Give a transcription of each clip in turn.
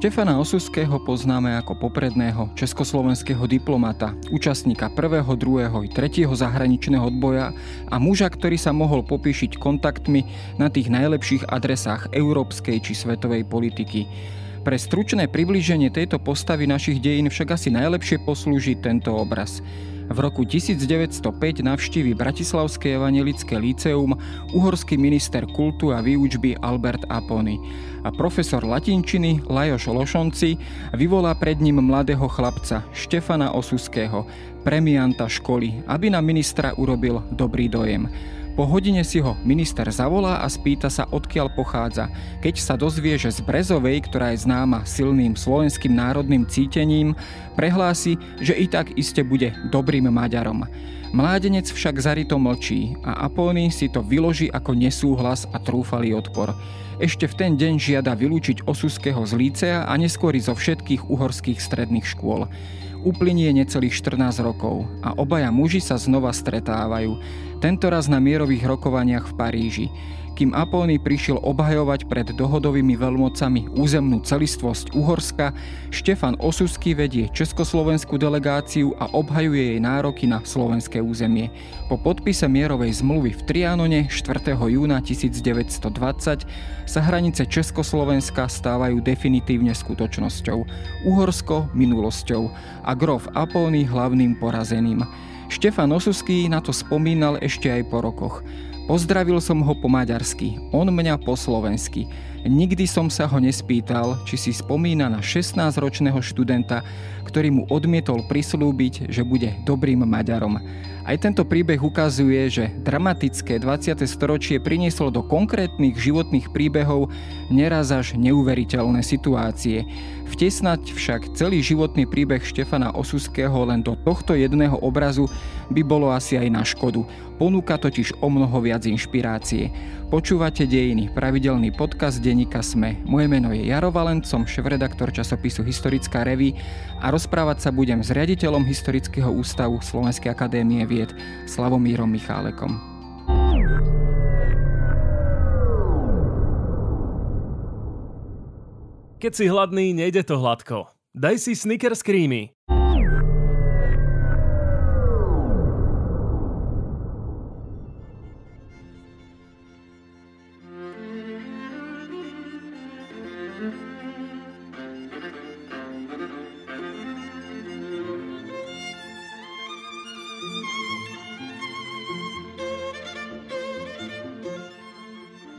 Štefana Osuského poznáme ako popredného československého diplomata, účastníka 1. druhého i tretieho zahraničného odboja a muža, ktorý sa mohol popíšiť kontaktmi na tých najlepších adresách európskej či svetovej politiky. Pre stručné priblíženie tejto postavy našich dejín však asi najlepšie poslúži tento obraz. V roku 1905 navštívi Bratislavské evangelické líceum uhorský minister kultu a výučby Albert Apony a profesor latinčiny Lajoš Lošonci vyvolá pred ním mladého chlapca Štefana Osuského, premianta školy, aby na ministra urobil dobrý dojem. Po hodine si ho minister zavolá a spýta sa, odkiaľ pochádza. Keď sa dozvie, že z Brezovej, ktorá je známa silným slovenským národným cítením, prehlási, že i tak iste bude dobrým Maďarom. Mládenec však zarito mlčí a Apóny si to vyloží ako nesúhlas a trúfalý odpor. Ešte v ten deň žiada vylúčiť Osuského z Lícea a neskôr zo všetkých uhorských stredných škôl uplynie necelých 14 rokov a obaja muži sa znova stretávajú, tentoraz na mierových rokovaniach v Paríži kým Apóny prišiel obhajovať pred dohodovými veľmocami územnú celistvosť Uhorska, Štefan Osusky vedie československú delegáciu a obhajuje jej nároky na slovenské územie. Po podpise mierovej zmluvy v Trianone 4. júna 1920 sa hranice Československa stávajú definitívne skutočnosťou, Uhorsko minulosťou a grof Apóny hlavným porazeným. Štefan Osuský na to spomínal ešte aj po rokoch. Pozdravil som ho po maďarsky, on mňa po slovensky. Nikdy som sa ho nespýtal, či si spomína na 16-ročného študenta, ktorý mu odmietol prislúbiť, že bude dobrým Maďarom. Aj tento príbeh ukazuje, že dramatické 20. storočie prinieslo do konkrétnych životných príbehov neraz až neuveriteľné situácie. Vtesnať však celý životný príbeh Štefana Osuského len do tohto jedného obrazu by bolo asi aj na škodu. Ponúka totiž o mnoho viac inšpirácie. Počúvate dejiny, pravidelný podcast denníka SME. Moje meno je Jaro Valent, som šéf-redaktor časopisu Historická revy a rozprávať sa budem s riaditeľom Historického ústavu Slovenskej akadémie vied Slavomírom Michálekom. Keď si hladný, nejde to hladko. Daj si Snickers Creamy.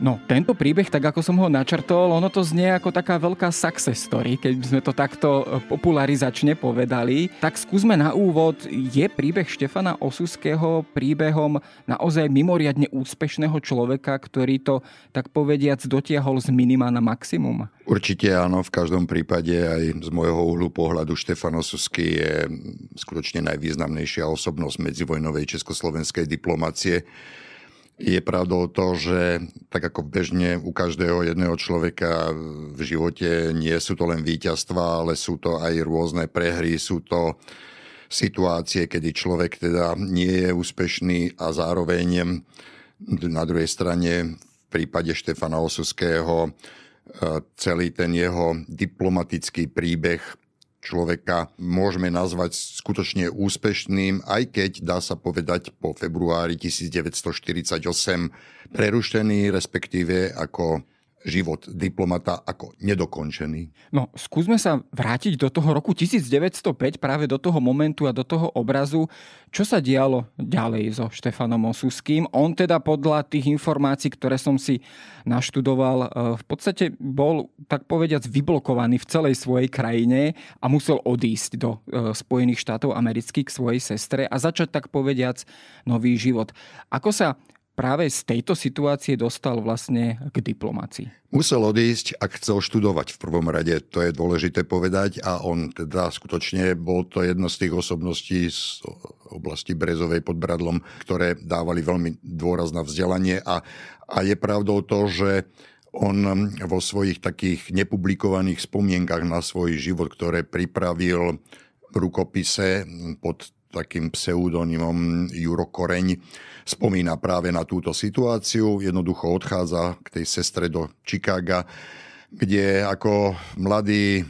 No, tento príbeh, tak ako som ho načrtol, ono to znie ako taká veľká success story, keď sme to takto e, popularizačne povedali. Tak skúsme na úvod, je príbeh Štefana Osuského príbehom naozaj mimoriadne úspešného človeka, ktorý to, tak povediac, dotiahol z minima na maximum? Určite áno, v každom prípade aj z môjho uhlu pohľadu Štefan Osusky je skutočne najvýznamnejšia osobnosť medzivojnovej československej diplomácie. Je pravdou to, že tak ako bežne u každého jedného človeka v živote nie sú to len víťazstva, ale sú to aj rôzne prehry, sú to situácie, kedy človek teda nie je úspešný a zároveň na druhej strane v prípade Štefana Osuského e, celý ten jeho diplomatický príbeh človeka môžeme nazvať skutočne úspešným, aj keď dá sa povedať po februári 1948 prerušený, respektíve ako život diplomata ako nedokončený? No, skúsme sa vrátiť do toho roku 1905, práve do toho momentu a do toho obrazu, čo sa dialo ďalej so Štefanom Osuským. On teda podľa tých informácií, ktoré som si naštudoval, eh, v podstate bol, tak povediac, vyblokovaný v celej svojej krajine a musel odísť do eh, Spojených štátov amerických k svojej sestre a začať, tak povediac, nový život. Ako sa práve z tejto situácie dostal vlastne k diplomácii? Musel odísť a chcel študovať v prvom rade, to je dôležité povedať a on teda skutočne bol to jedno z tých osobností z oblasti Brezovej pod Bradlom, ktoré dávali veľmi dôraz na vzdelanie a, a je pravdou to, že on vo svojich takých nepublikovaných spomienkach na svoj život, ktoré pripravil v rukopise pod takým pseudonymom Juro Koreň spomína práve na túto situáciu. Jednoducho odchádza k tej sestre do Chicaga, kde ako mladý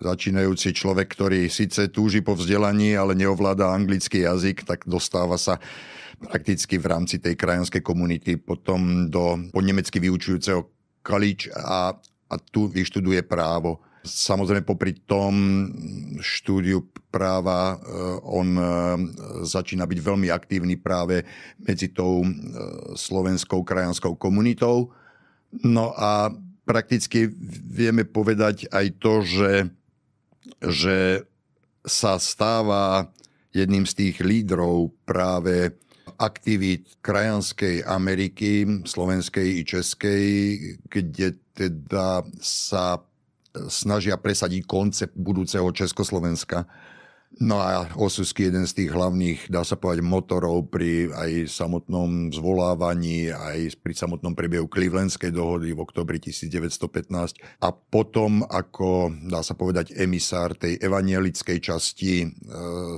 začínajúci človek, ktorý síce túži po vzdelaní, ale neovláda anglický jazyk, tak dostáva sa prakticky v rámci tej krajanskej komunity potom do po nemecky vyučujúceho kalič a, a tu vyštuduje právo. Samozrejme, popri tom štúdiu práva eh, on eh, začína byť veľmi aktívny práve medzi tou eh, slovenskou krajanskou komunitou. No a prakticky vieme povedať aj to, že, že sa stáva jedným z tých lídrov práve aktivít krajanskej Ameriky, slovenskej i českej, kde teda sa snažia presadiť koncept budúceho Československa No a osusky jeden z tých hlavných, dá sa povedať, motorov pri aj samotnom zvolávaní, aj pri samotnom priebehu Clevelandskej dohody v oktobri 1915 a potom ako, dá sa povedať, emisár tej evanielickej časti e,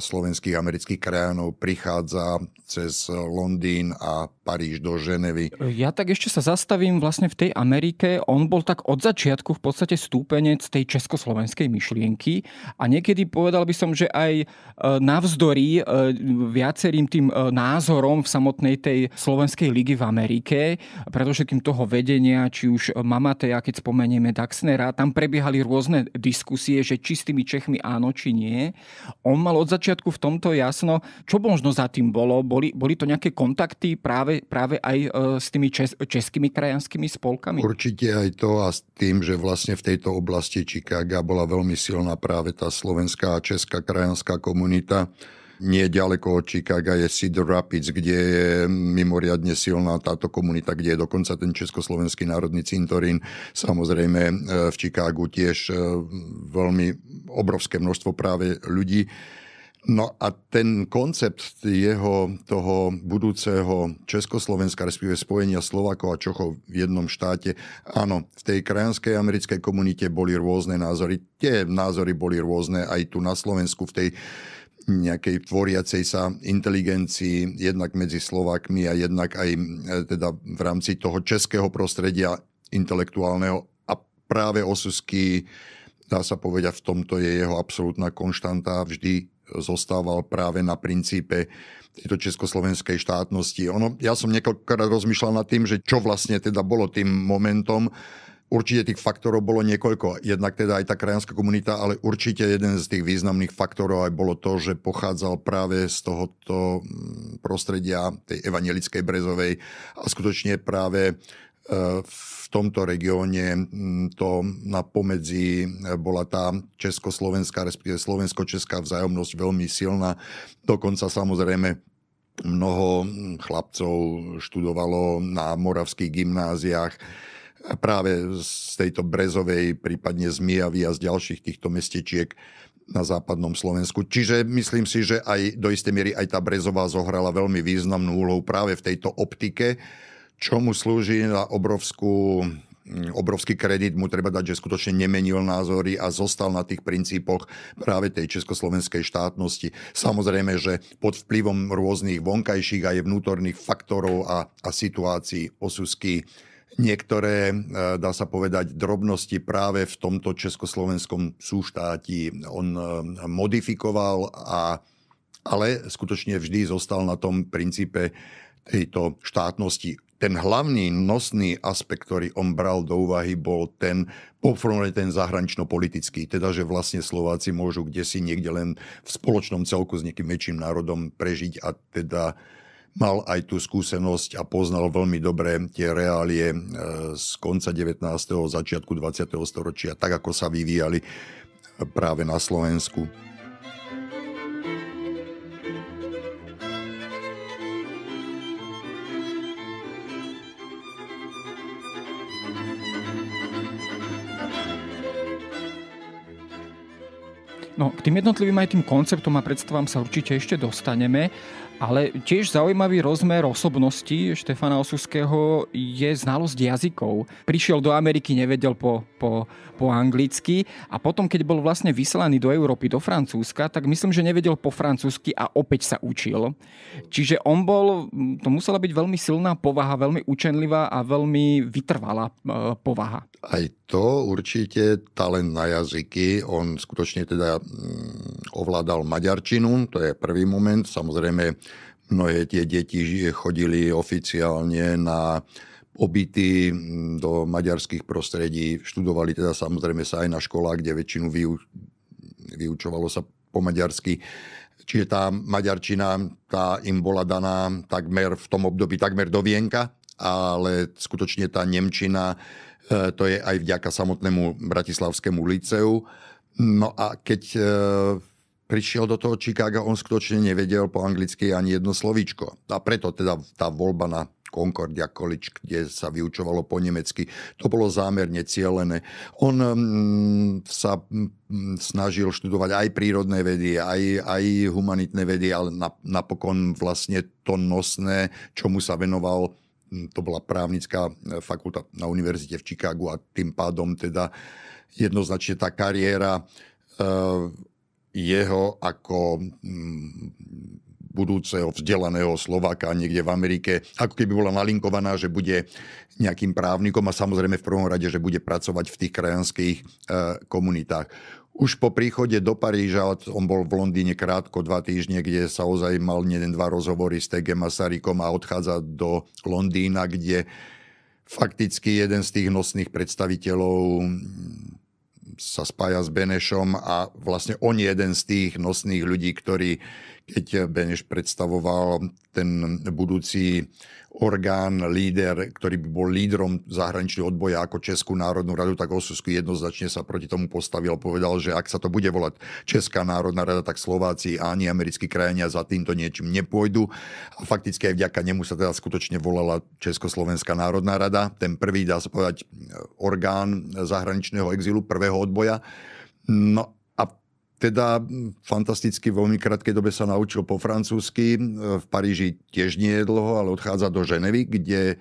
slovenských amerických krajanov prichádza cez Londýn a Paríž do Ženevy. Ja tak ešte sa zastavím vlastne v tej Amerike. On bol tak od začiatku v podstate stúpenec tej československej myšlienky a niekedy povedal by som, že aj aj e, navzdory e, viacerým tým e, názorom v samotnej tej slovenskej ligy v Amerike, predovšetkým toho vedenia, či už Mamateja, keď spomenieme Daxnera, tam prebiehali rôzne diskusie, že či s tými Čechmi áno, či nie. On mal od začiatku v tomto jasno, čo možno za tým bolo. Boli, boli to nejaké kontakty práve, práve aj s tými čes, českými krajanskými spolkami? Určite aj to a s tým, že vlastne v tejto oblasti Čikága bola veľmi silná práve tá slovenská a česká krajanská kresťanská komunita. Nie ďaleko od Chicaga je Cedar Rapids, kde je mimoriadne silná táto komunita, kde je dokonca ten Československý národný cintorín. Samozrejme e, v Chicagu tiež e, veľmi obrovské množstvo práve ľudí. No a ten koncept jeho toho budúceho Československa, respektíve spojenia Slovakov a Čochov v jednom štáte, áno, v tej krajanskej americkej komunite boli rôzne názory. Tie názory boli rôzne aj tu na Slovensku v tej nejakej tvoriacej sa inteligencii jednak medzi Slovakmi a jednak aj e, teda v rámci toho českého prostredia intelektuálneho a práve osusky dá sa povedať, v tomto je jeho absolútna konštanta vždy zostával práve na princípe tejto československej štátnosti. Ono, ja som niekoľkokrát rozmýšľal nad tým, že čo vlastne teda bolo tým momentom. Určite tých faktorov bolo niekoľko. Jednak teda aj tá krajanská komunita, ale určite jeden z tých významných faktorov aj bolo to, že pochádzal práve z tohoto mm, prostredia tej evangelickej Brezovej a skutočne práve v tomto regióne mm, to na pomedzi e, bola tá československá, respektíve slovensko-česká vzájomnosť veľmi silná. Dokonca samozrejme mnoho mm, chlapcov študovalo na moravských gymnáziách práve z tejto Brezovej, prípadne z Mijavy a z ďalších týchto mestečiek na západnom Slovensku. Čiže myslím si, že aj do istej miery aj tá Brezová zohrala veľmi významnú úlohu práve v tejto optike, čo mu slúži na obrovskú mm, obrovský kredit mu treba dať, že skutočne nemenil názory a zostal na tých princípoch práve tej československej štátnosti. Samozrejme, že pod vplyvom rôznych vonkajších aj vnútorných faktorov a, a situácií osusky niektoré, e, dá sa povedať, drobnosti práve v tomto československom súštáti on e, modifikoval a ale skutočne vždy zostal na tom princípe tejto štátnosti. Ten hlavný nosný aspekt, ktorý on bral do úvahy, bol ten, po ten zahranično-politický, teda že vlastne Slováci môžu kde si niekde len v spoločnom celku s nejakým väčším národom prežiť a teda mal aj tú skúsenosť a poznal veľmi dobre tie reálie e, z konca 19. začiatku 20. storočia, tak ako sa vyvíjali e, práve na Slovensku. No, k tým jednotlivým aj tým konceptom a predstavám sa určite ešte dostaneme, ale tiež zaujímavý rozmer osobnosti Štefana Osuského je znalosť jazykov. Prišiel do Ameriky, nevedel po, po, po anglicky a potom, keď bol vlastne vyslaný do Európy, do Francúzska, tak myslím, že nevedel po francúzsky a opäť sa učil. Čiže on bol, to musela byť veľmi silná povaha, veľmi učenlivá a veľmi vytrvalá e, povaha. Aj to určite talent na jazyky. On skutočne teda mm, ovládal maďarčinu, to je prvý moment. Samozrejme, mnohé tie deti chodili oficiálne na obyty mm, do maďarských prostredí. Študovali teda samozrejme sa aj na školách, kde väčšinu vyučovalo sa po maďarsky. Čiže tá maďarčina, tá im bola daná takmer v tom období takmer do vienka, ale skutočne tá nemčina E, to je aj vďaka samotnému Bratislavskému liceu. No a keď e, prišiel do toho Chicago, on skutočne nevedel po anglicky ani jedno slovíčko. A preto teda tá voľba na Concordia College, kde sa vyučovalo po nemecky. To bolo zámerne cieľené. On mm, sa mm, snažil študovať aj prírodné vedy, aj, aj humanitné vedy, ale napokon vlastne to nosné, čomu sa venoval to bola právnická e, fakulta na univerzite v Chicagu a tým pádom teda jednoznačne tá kariéra e, jeho ako budúceho vzdelaného Slováka niekde v Amerike, ako keby bola nalinkovaná, že bude nejakým právnikom a samozrejme v prvom rade, že bude pracovať v tých krajanských e, komunitách. Už po príchode do Paríža, on bol v Londýne krátko dva týždne, kde sa ozaj mal jeden, dva rozhovory s TG Masarykom a odchádza do Londýna, kde fakticky jeden z tých nosných predstaviteľov mm, sa spája s Benešom a vlastne on je jeden z tých nosných ľudí, ktorý, keď Beneš predstavoval ten budúci orgán, líder, ktorý by bol lídrom zahraničného odboja ako Českú národnú radu, tak Osusky jednoznačne sa proti tomu postavil a povedal, že ak sa to bude volať Česká národná rada, tak Slováci a ani americkí krajania za týmto niečím nepôjdu. A fakticky aj vďaka nemu sa teda skutočne volala Československá národná rada, ten prvý, dá sa povedať, orgán zahraničného exilu, prvého odboja. No teda hm, fantasticky v veľmi krátkej dobe sa naučil po francúzsky. E, v Paríži tiež nie je dlho, ale odchádza do Ženevy, kde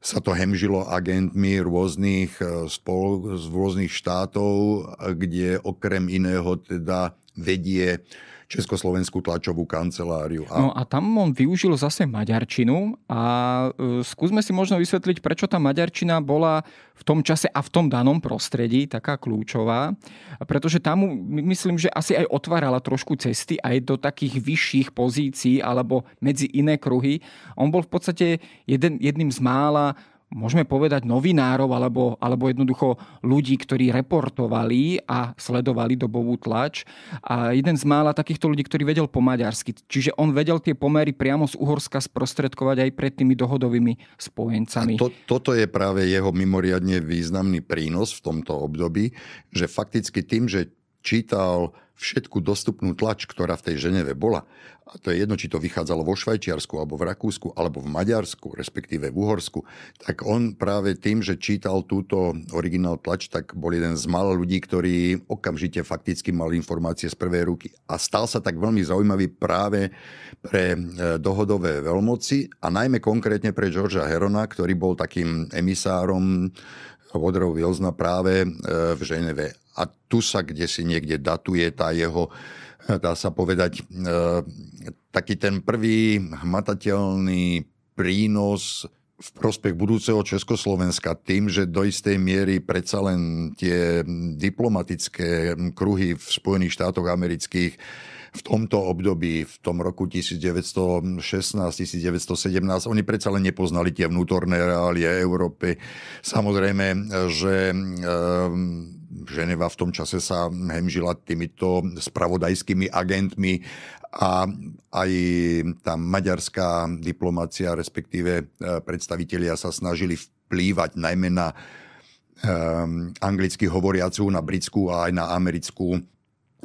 sa to hemžilo agentmi rôznych e, spol, z rôznych štátov, e, kde okrem iného teda vedie Československú tlačovú kanceláriu. A... No a tam on využil zase maďarčinu a e, skúsme si možno vysvetliť, prečo tá maďarčina bola v tom čase a v tom danom prostredí taká kľúčová, pretože tam myslím, že asi aj otvárala trošku cesty aj do takých vyšších pozícií alebo medzi iné kruhy. On bol v podstate jeden, jedným z mála môžeme povedať novinárov alebo, alebo jednoducho ľudí, ktorí reportovali a sledovali dobovú tlač. A jeden z mála takýchto ľudí, ktorý vedel po maďarsky. Čiže on vedel tie pomery priamo z Uhorska sprostredkovať aj pred tými dohodovými spojencami. A to, toto je práve jeho mimoriadne významný prínos v tomto období, že fakticky tým, že čítal všetku dostupnú tlač, ktorá v tej Ženeve bola, a to je jedno, či to vychádzalo vo Švajčiarsku, alebo v Rakúsku, alebo v Maďarsku, respektíve v Uhorsku, tak on práve tým, že čítal túto originál tlač, tak bol jeden z mála ľudí, ktorí okamžite fakticky mali informácie z prvej ruky. A stal sa tak veľmi zaujímavý práve pre e, dohodové veľmoci a najmä konkrétne pre Georgea Herona, ktorý bol takým emisárom Vodrov Wilsona práve e, v Ženeve. A tu sa kde si niekde datuje tá jeho, dá sa povedať, e, taký ten prvý hmatateľný prínos v prospech budúceho Československa tým, že do istej miery predsa len tie diplomatické kruhy v Spojených štátoch amerických v tomto období, v tom roku 1916-1917, oni predsa len nepoznali tie vnútorné reálie Európy. Samozrejme, že ehm, Ženeva v tom čase sa hemžila týmito spravodajskými agentmi a aj tá maďarská diplomácia, respektíve e, predstavitelia sa snažili vplývať najmä na ehm, anglicky hovoriacu, na britskú a aj na americkú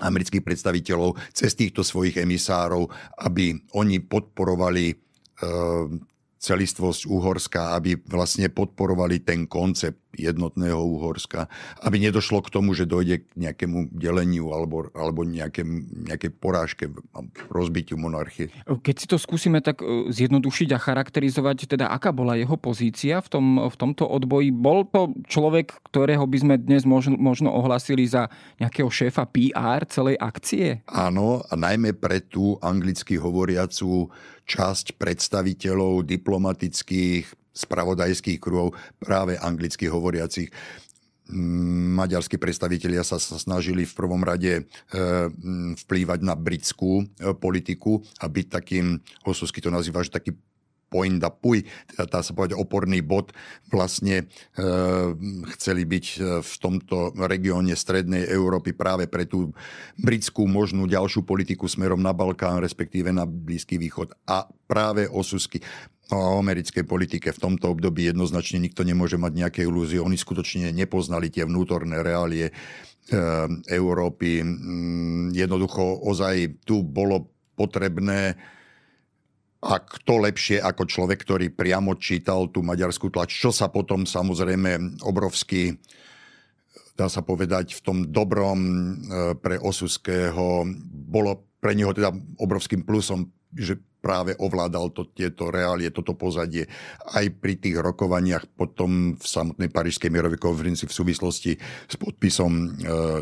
amerických predstaviteľov cez týchto svojich emisárov, aby oni podporovali eh, celistvosť Uhorska, aby vlastne podporovali ten koncept jednotného Uhorska, aby nedošlo k tomu, že dojde k nejakému deleniu alebo, alebo nejaké, nejaké porážke, rozbitiu monarchie. Keď si to skúsime tak e, zjednodušiť a charakterizovať, teda aká bola jeho pozícia v, tom, v tomto odboji? Bol to človek, ktorého by sme dnes možno, možno ohlasili za nejakého šéfa PR celej akcie? Áno, a najmä pre tú anglicky hovoriacu časť predstaviteľov diplomatických, spravodajských krúhov práve anglicky hovoriacich. Mm, maďarskí predstavitelia sa snažili v prvom rade e, vplývať na britskú e, politiku a byť takým, Osusky to nazýva, že taký point d'appui, teda dá sa povedať oporný bod, vlastne e, chceli byť e, v tomto regióne Strednej Európy práve pre tú britskú možnú ďalšiu politiku smerom na Balkán, respektíve na Blízky východ. A práve osusky no, o americkej politike v tomto období jednoznačne nikto nemôže mať nejaké ilúzie. Oni skutočne nepoznali tie vnútorné reálie e, Európy. Mm, jednoducho ozaj tu bolo potrebné a kto lepšie ako človek, ktorý priamo čítal tú maďarskú tlač, čo sa potom samozrejme obrovský, dá sa povedať, v tom dobrom e, pre Osuského bolo pre neho teda obrovským plusom, že práve ovládal to, tieto reálie, toto pozadie. Aj pri tých rokovaniach potom v samotnej Parížskej mierovej konferencii v súvislosti s podpisom e,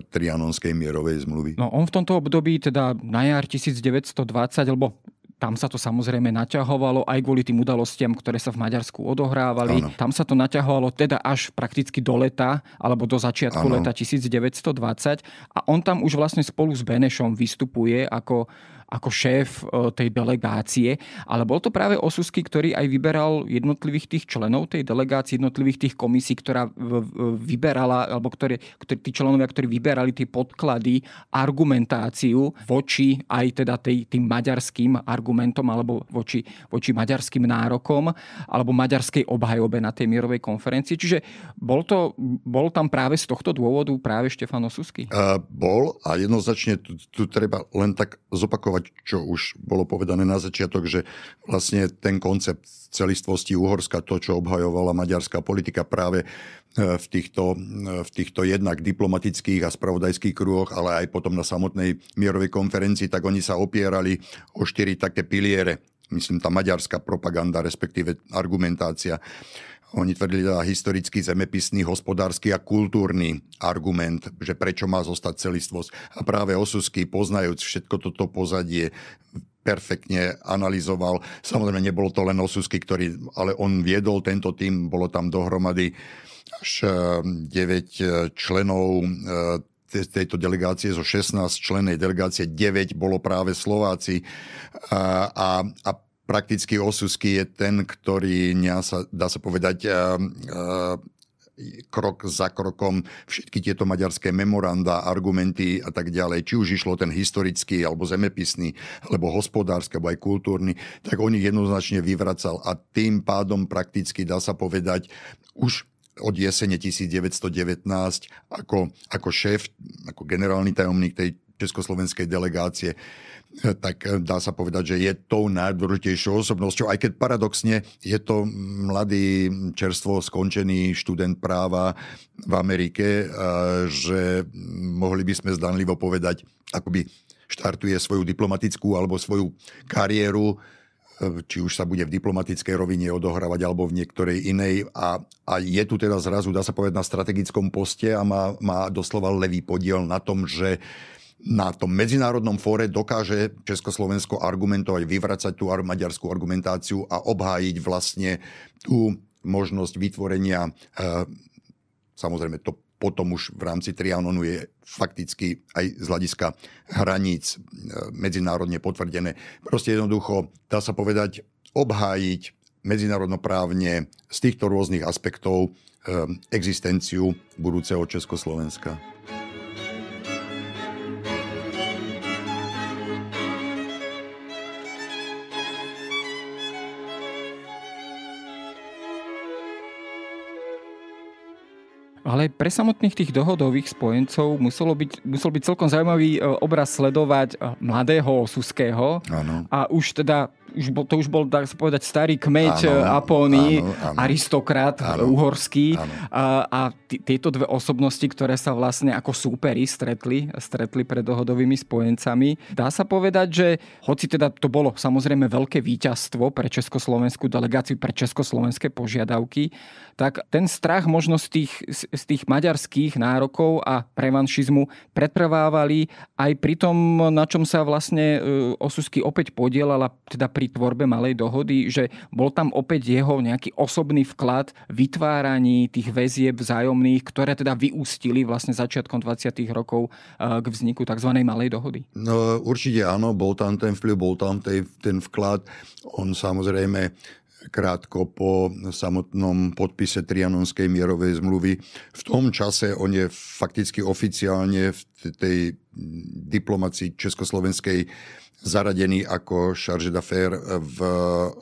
Trianonskej mierovej zmluvy. No on v tomto období, teda na jar 1920, alebo tam sa to samozrejme naťahovalo aj kvôli tým udalostiam, ktoré sa v Maďarsku odohrávali. Ano. Tam sa to naťahovalo teda až prakticky do leta alebo do začiatku ano. leta 1920 a on tam už vlastne spolu s Benešom vystupuje ako ako šéf e, tej delegácie, ale bol to práve Osusky, ktorý aj vyberal jednotlivých tých členov tej delegácie, jednotlivých tých komisí, ktorá vyberala, alebo ktoré, ktoré, tí členovia, ktorí vyberali tie podklady, argumentáciu voči aj teda tej, tým maďarským argumentom alebo voči, voči maďarským nárokom alebo maďarskej obhajobe na tej mierovej konferencii. Čiže bol, to, bol tam práve z tohto dôvodu práve Štefan Osusky? Uh, bol a jednoznačne tu, tu treba len tak zopakovať zopakovať, čo už bolo povedané na začiatok, že vlastne ten koncept celistvosti Uhorska, to, čo obhajovala maďarská politika práve e, v týchto, e, v týchto jednak diplomatických a spravodajských kruhoch, ale aj potom na samotnej mierovej konferencii, tak oni sa opierali o štyri také piliere. Myslím, tá maďarská propaganda, respektíve argumentácia. Oni tvrdili teda historický, zemepisný, hospodársky a kultúrny argument, že prečo má zostať celistvosť. A práve Osusky, poznajúc všetko toto pozadie, perfektne analyzoval. Samozrejme, nebolo to len Osusky, ktorý, ale on viedol tento tým, bolo tam dohromady až 9 e, e, členov e, tejto delegácie, zo 16 členej delegácie 9 bolo práve Slováci a, a, a Prakticky Osusky je ten, ktorý, sa, dá sa povedať, krok za krokom všetky tieto maďarské memoranda, argumenty a tak ďalej, či už išlo ten historický, alebo zemepisný, alebo hospodársky, alebo aj kultúrny, tak on ich jednoznačne vyvracal a tým pádom prakticky dá sa povedať, už od jesene 1919 ako, ako šéf, ako generálny tajomník tej československej delegácie, eh, tak eh, dá sa povedať, že je tou najdôležitejšou osobnosťou, aj keď paradoxne je to mladý, čerstvo skončený študent práva v Amerike, eh, že mohli by sme zdanlivo povedať, akoby štartuje svoju diplomatickú alebo svoju kariéru, či už sa bude v diplomatickej rovine odohrávať alebo v niektorej inej. A, a je tu teda zrazu, dá sa povedať, na strategickom poste a má, má doslova levý podiel na tom, že uh, na tom medzinárodnom fóre dokáže Československo argumentovať, vyvracať tú maďarskú argumentáciu a obhájiť vlastne tú možnosť vytvorenia, e, samozrejme to potom už v rámci Trianonu je fakticky aj z hľadiska hraníc e, medzinárodne potvrdené. Proste jednoducho, dá sa povedať, obhájiť medzinárodnoprávne z týchto rôznych aspektov e, existenciu budúceho Československa. Ale pre samotných tých dohodových spojencov muselo byť, musel byť celkom zaujímavý e, obraz sledovať e, mladého Osuského. Ano. A už teda už bol, to už bol, dá sa povedať, starý kmeď eh, Apóny, aristokrat áno, uhorský. Áno. A, a tieto dve osobnosti, ktoré sa vlastne ako súperi stretli, stretli pred dohodovými spojencami. Dá sa povedať, že hoci teda to bolo samozrejme veľké víťazstvo pre československú delegáciu, pre československé požiadavky, tak ten strach možno z tých, z tých maďarských nárokov a prevanšizmu pretrvávali aj pri tom, na čom sa vlastne eh, Osusky opäť podielala, teda pri pri tvorbe Malej dohody, že bol tam opäť jeho nejaký osobný vklad vytváraní tých väzieb vzájomných, ktoré teda vyústili vlastne začiatkom 20. rokov eh, k vzniku tzv. Malej dohody? No určite áno, bol tam ten vplyv, bol tam tej, ten vklad. On samozrejme krátko po samotnom podpise Trianonskej mierovej zmluvy. V tom čase on je fakticky oficiálne v tej diplomácii československej zaradený ako charge d'affaires v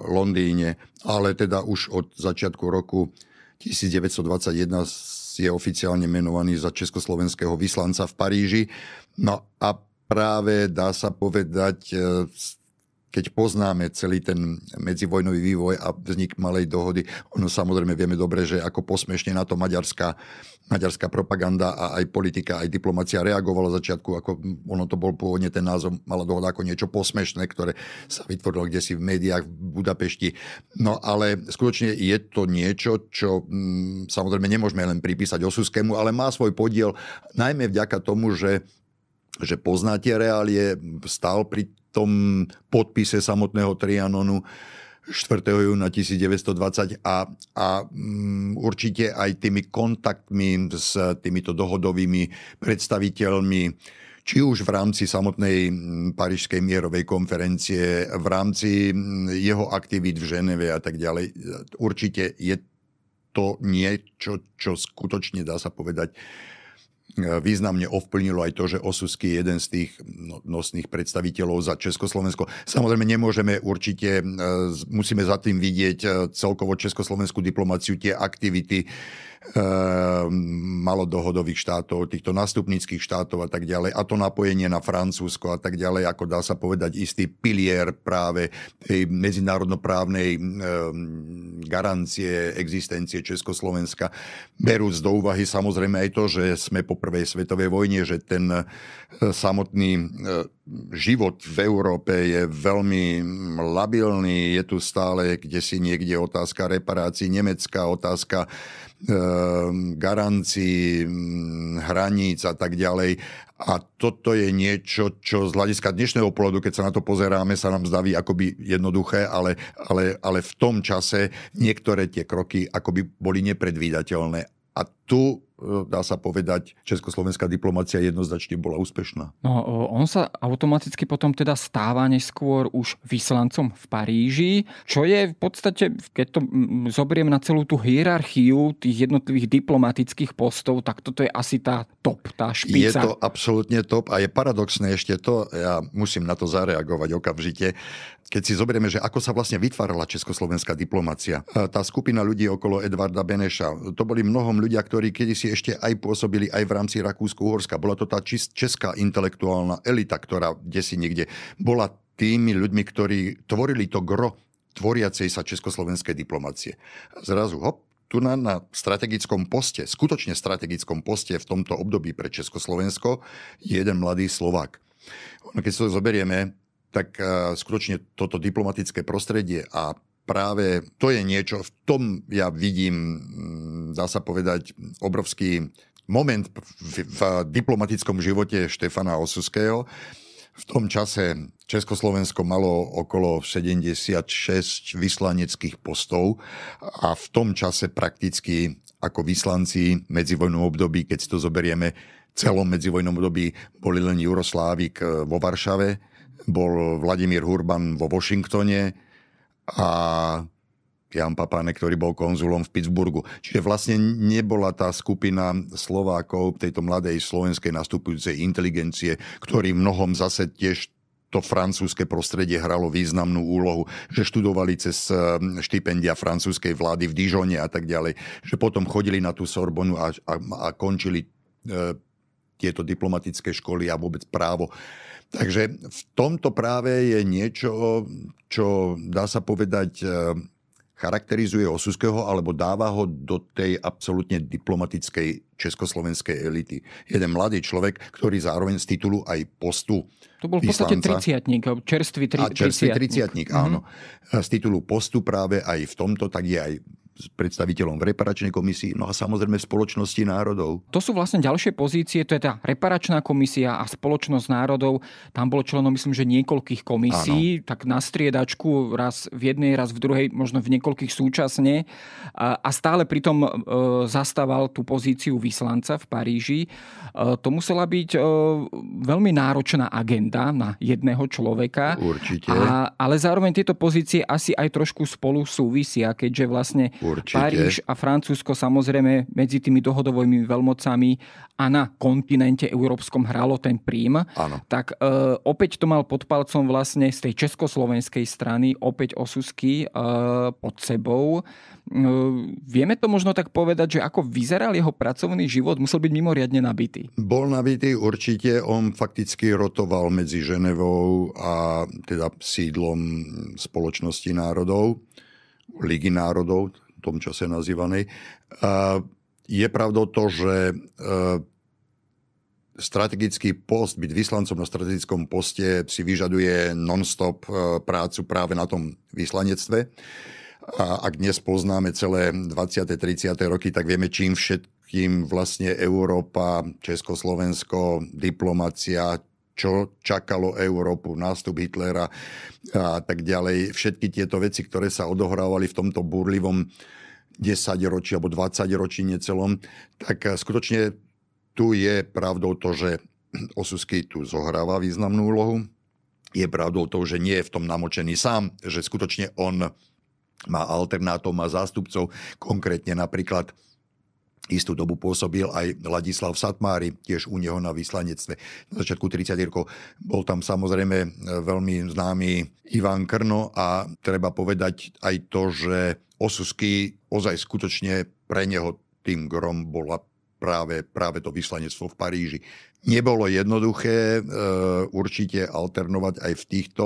Londýne, ale teda už od začiatku roku 1921 je oficiálne menovaný za československého vyslanca v Paríži. No a práve dá sa povedať z e, keď poznáme celý ten medzivojnový vývoj a vznik malej dohody, ono samozrejme vieme dobre, že ako posmešne na to maďarská, maďarská propaganda a aj politika, aj diplomacia reagovala začiatku, ako ono to bol pôvodne ten názov, mala dohoda ako niečo posmešné, ktoré sa vytvorilo kde si v médiách v Budapešti. No ale skutočne je to niečo, čo mm, samozrejme nemôžeme len pripísať Osuskému, ale má svoj podiel najmä vďaka tomu, že že poznáte reálie, stál pri tom podpise samotného Trianonu 4. júna 1920 a, a um, určite aj tými kontaktmi s týmito dohodovými predstaviteľmi, či už v rámci samotnej mm, Parížskej mierovej konferencie, v rámci mm, jeho aktivít v Ženeve a tak ďalej. Určite je to niečo, čo skutočne dá sa povedať E, významne ovplynilo aj to, že Osusky je jeden z tých no, nosných predstaviteľov za Československo. Samozrejme, nemôžeme určite, e, musíme za tým vidieť e, celkovo československú diplomáciu, tie aktivity, Ehm, malodohodových štátov, týchto nástupnických štátov a tak ďalej, a to napojenie na Francúzsko a tak ďalej, ako dá sa povedať istý pilier práve tej medzinárodnoprávnej e, garancie existencie Československa, berúc do úvahy samozrejme aj to, že sme po prvej svetovej vojne, že ten e, samotný e, život v Európe je veľmi labilný, je tu stále kde si niekde otázka reparácií, nemecká otázka e, garancií, mm, hraníc a tak ďalej. A toto je niečo, čo z hľadiska dnešného pohľadu, keď sa na to pozeráme, sa nám zdaví akoby jednoduché, ale, ale, ale v tom čase niektoré tie kroky akoby boli nepredvídateľné. A tu dá sa povedať, československá diplomácia jednoznačne bola úspešná. No, on sa automaticky potom teda stáva neskôr už vyslancom v Paríži, čo je v podstate, keď to zobriem na celú tú hierarchiu tých jednotlivých diplomatických postov, tak toto je asi tá top, tá špica. Je to absolútne top a je paradoxné ešte to, ja musím na to zareagovať okamžite, keď si zoberieme, že ako sa vlastne vytvárala československá diplomácia. E, tá skupina ľudí okolo Edvarda Beneša, to boli mnohom ľudia, ktorí kedysi ešte aj pôsobili aj v rámci Rakúsko-Uhorska. Bola to tá česká intelektuálna elita, ktorá kde si niekde bola tými ľuďmi, ktorí tvorili to gro tvoriacej sa československej diplomácie. Zrazu hop, tu na, na strategickom poste, skutočne strategickom poste v tomto období pre Československo, je jeden mladý Slovák. No, keď sa to zoberieme, tak uh, skutočne toto diplomatické prostredie a práve to je niečo, v tom ja vidím mm, dá sa povedať, obrovský moment v, v diplomatickom živote Štefana Osuského. V tom čase Československo malo okolo 76 vyslaneckých postov a v tom čase prakticky ako vyslanci medzivojnom období, keď si to zoberieme, celom medzivojnom období boli len Juroslávik eh, vo Varšave, bol Vladimír Hurban vo Washingtone a Jan Papánek, ktorý bol konzulom v Pittsburghu. Čiže vlastne nebola tá skupina Slovákov, tejto mladej slovenskej nastupujúcej inteligencie, ktorý mnohom zase tiež to francúzske prostredie hralo významnú úlohu, že študovali cez e, štipendia francúzskej vlády v Dižone a tak ďalej, že potom chodili na tú Sorbonu a, a, a končili e, tieto diplomatické školy a vôbec právo. Takže v tomto práve je niečo, čo dá sa povedať e, charakterizuje Osuského alebo dáva ho do tej absolútne diplomatickej československej elity. Jeden mladý človek, ktorý zároveň z titulu aj postu To bol v podstate triciatník, čerstvý tri, a čerstvý triciatník. áno. Mm-hmm. Z titulu postu práve aj v tomto, tak je aj predstaviteľom v reparačnej komisii, no a samozrejme v spoločnosti národov. To sú vlastne ďalšie pozície, to je tá reparačná komisia a spoločnosť národov. Tam bolo členom, myslím, že niekoľkých komisí, Áno. tak na striedačku, raz v jednej, raz v druhej, možno v niekoľkých súčasne. A stále pritom e, zastával tú pozíciu vyslanca v Paríži. E, to musela byť e, veľmi náročná agenda na jedného človeka. Určite. A, ale zároveň tieto pozície asi aj trošku spolu súvisia, keďže vlastne Určite Určite. Paríž a Francúzsko samozrejme medzi tými dohodovými veľmocami a na kontinente európskom hralo ten príjm. Áno. Tak e, opäť to mal pod palcom vlastne z tej československej strany, opäť Osusky e, pod sebou. E, vieme to možno tak povedať, že ako vyzeral jeho pracovný život, musel byť mimoriadne nabitý. Bol nabitý určite, on fakticky rotoval medzi Ženevou a teda sídlom spoločnosti národov, Ligy národov, tom čase nazývanej. je pravdou to, že e, strategický post, byť vyslancom na strategickom poste si vyžaduje non-stop e, prácu práve na tom vyslanectve. A ak dnes poznáme celé 20. 30. roky, tak vieme, čím všetkým vlastne Európa, Československo, diplomacia, čo čakalo Európu, nástup Hitlera a tak ďalej. Všetky tieto veci, ktoré sa odohrávali v tomto burlivom 10 ročí alebo 20 ročí necelom, tak skutočne tu je pravdou to, že Osusky tu zohráva významnú úlohu. Je pravdou to, že nie je v tom namočený sám, že skutočne on má alternátov, má zástupcov, konkrétne napríklad Istú dobu pôsobil aj Ladislav Satmári, tiež u neho na vyslanectve. Na začiatku 30 rokov bol tam samozrejme e, veľmi známy Ivan Krno a treba povedať aj to, že Osusky ozaj skutočne pre neho tým grom bola práve, práve to vyslanectvo v Paríži. Nebolo jednoduché e, určite alternovať aj v týchto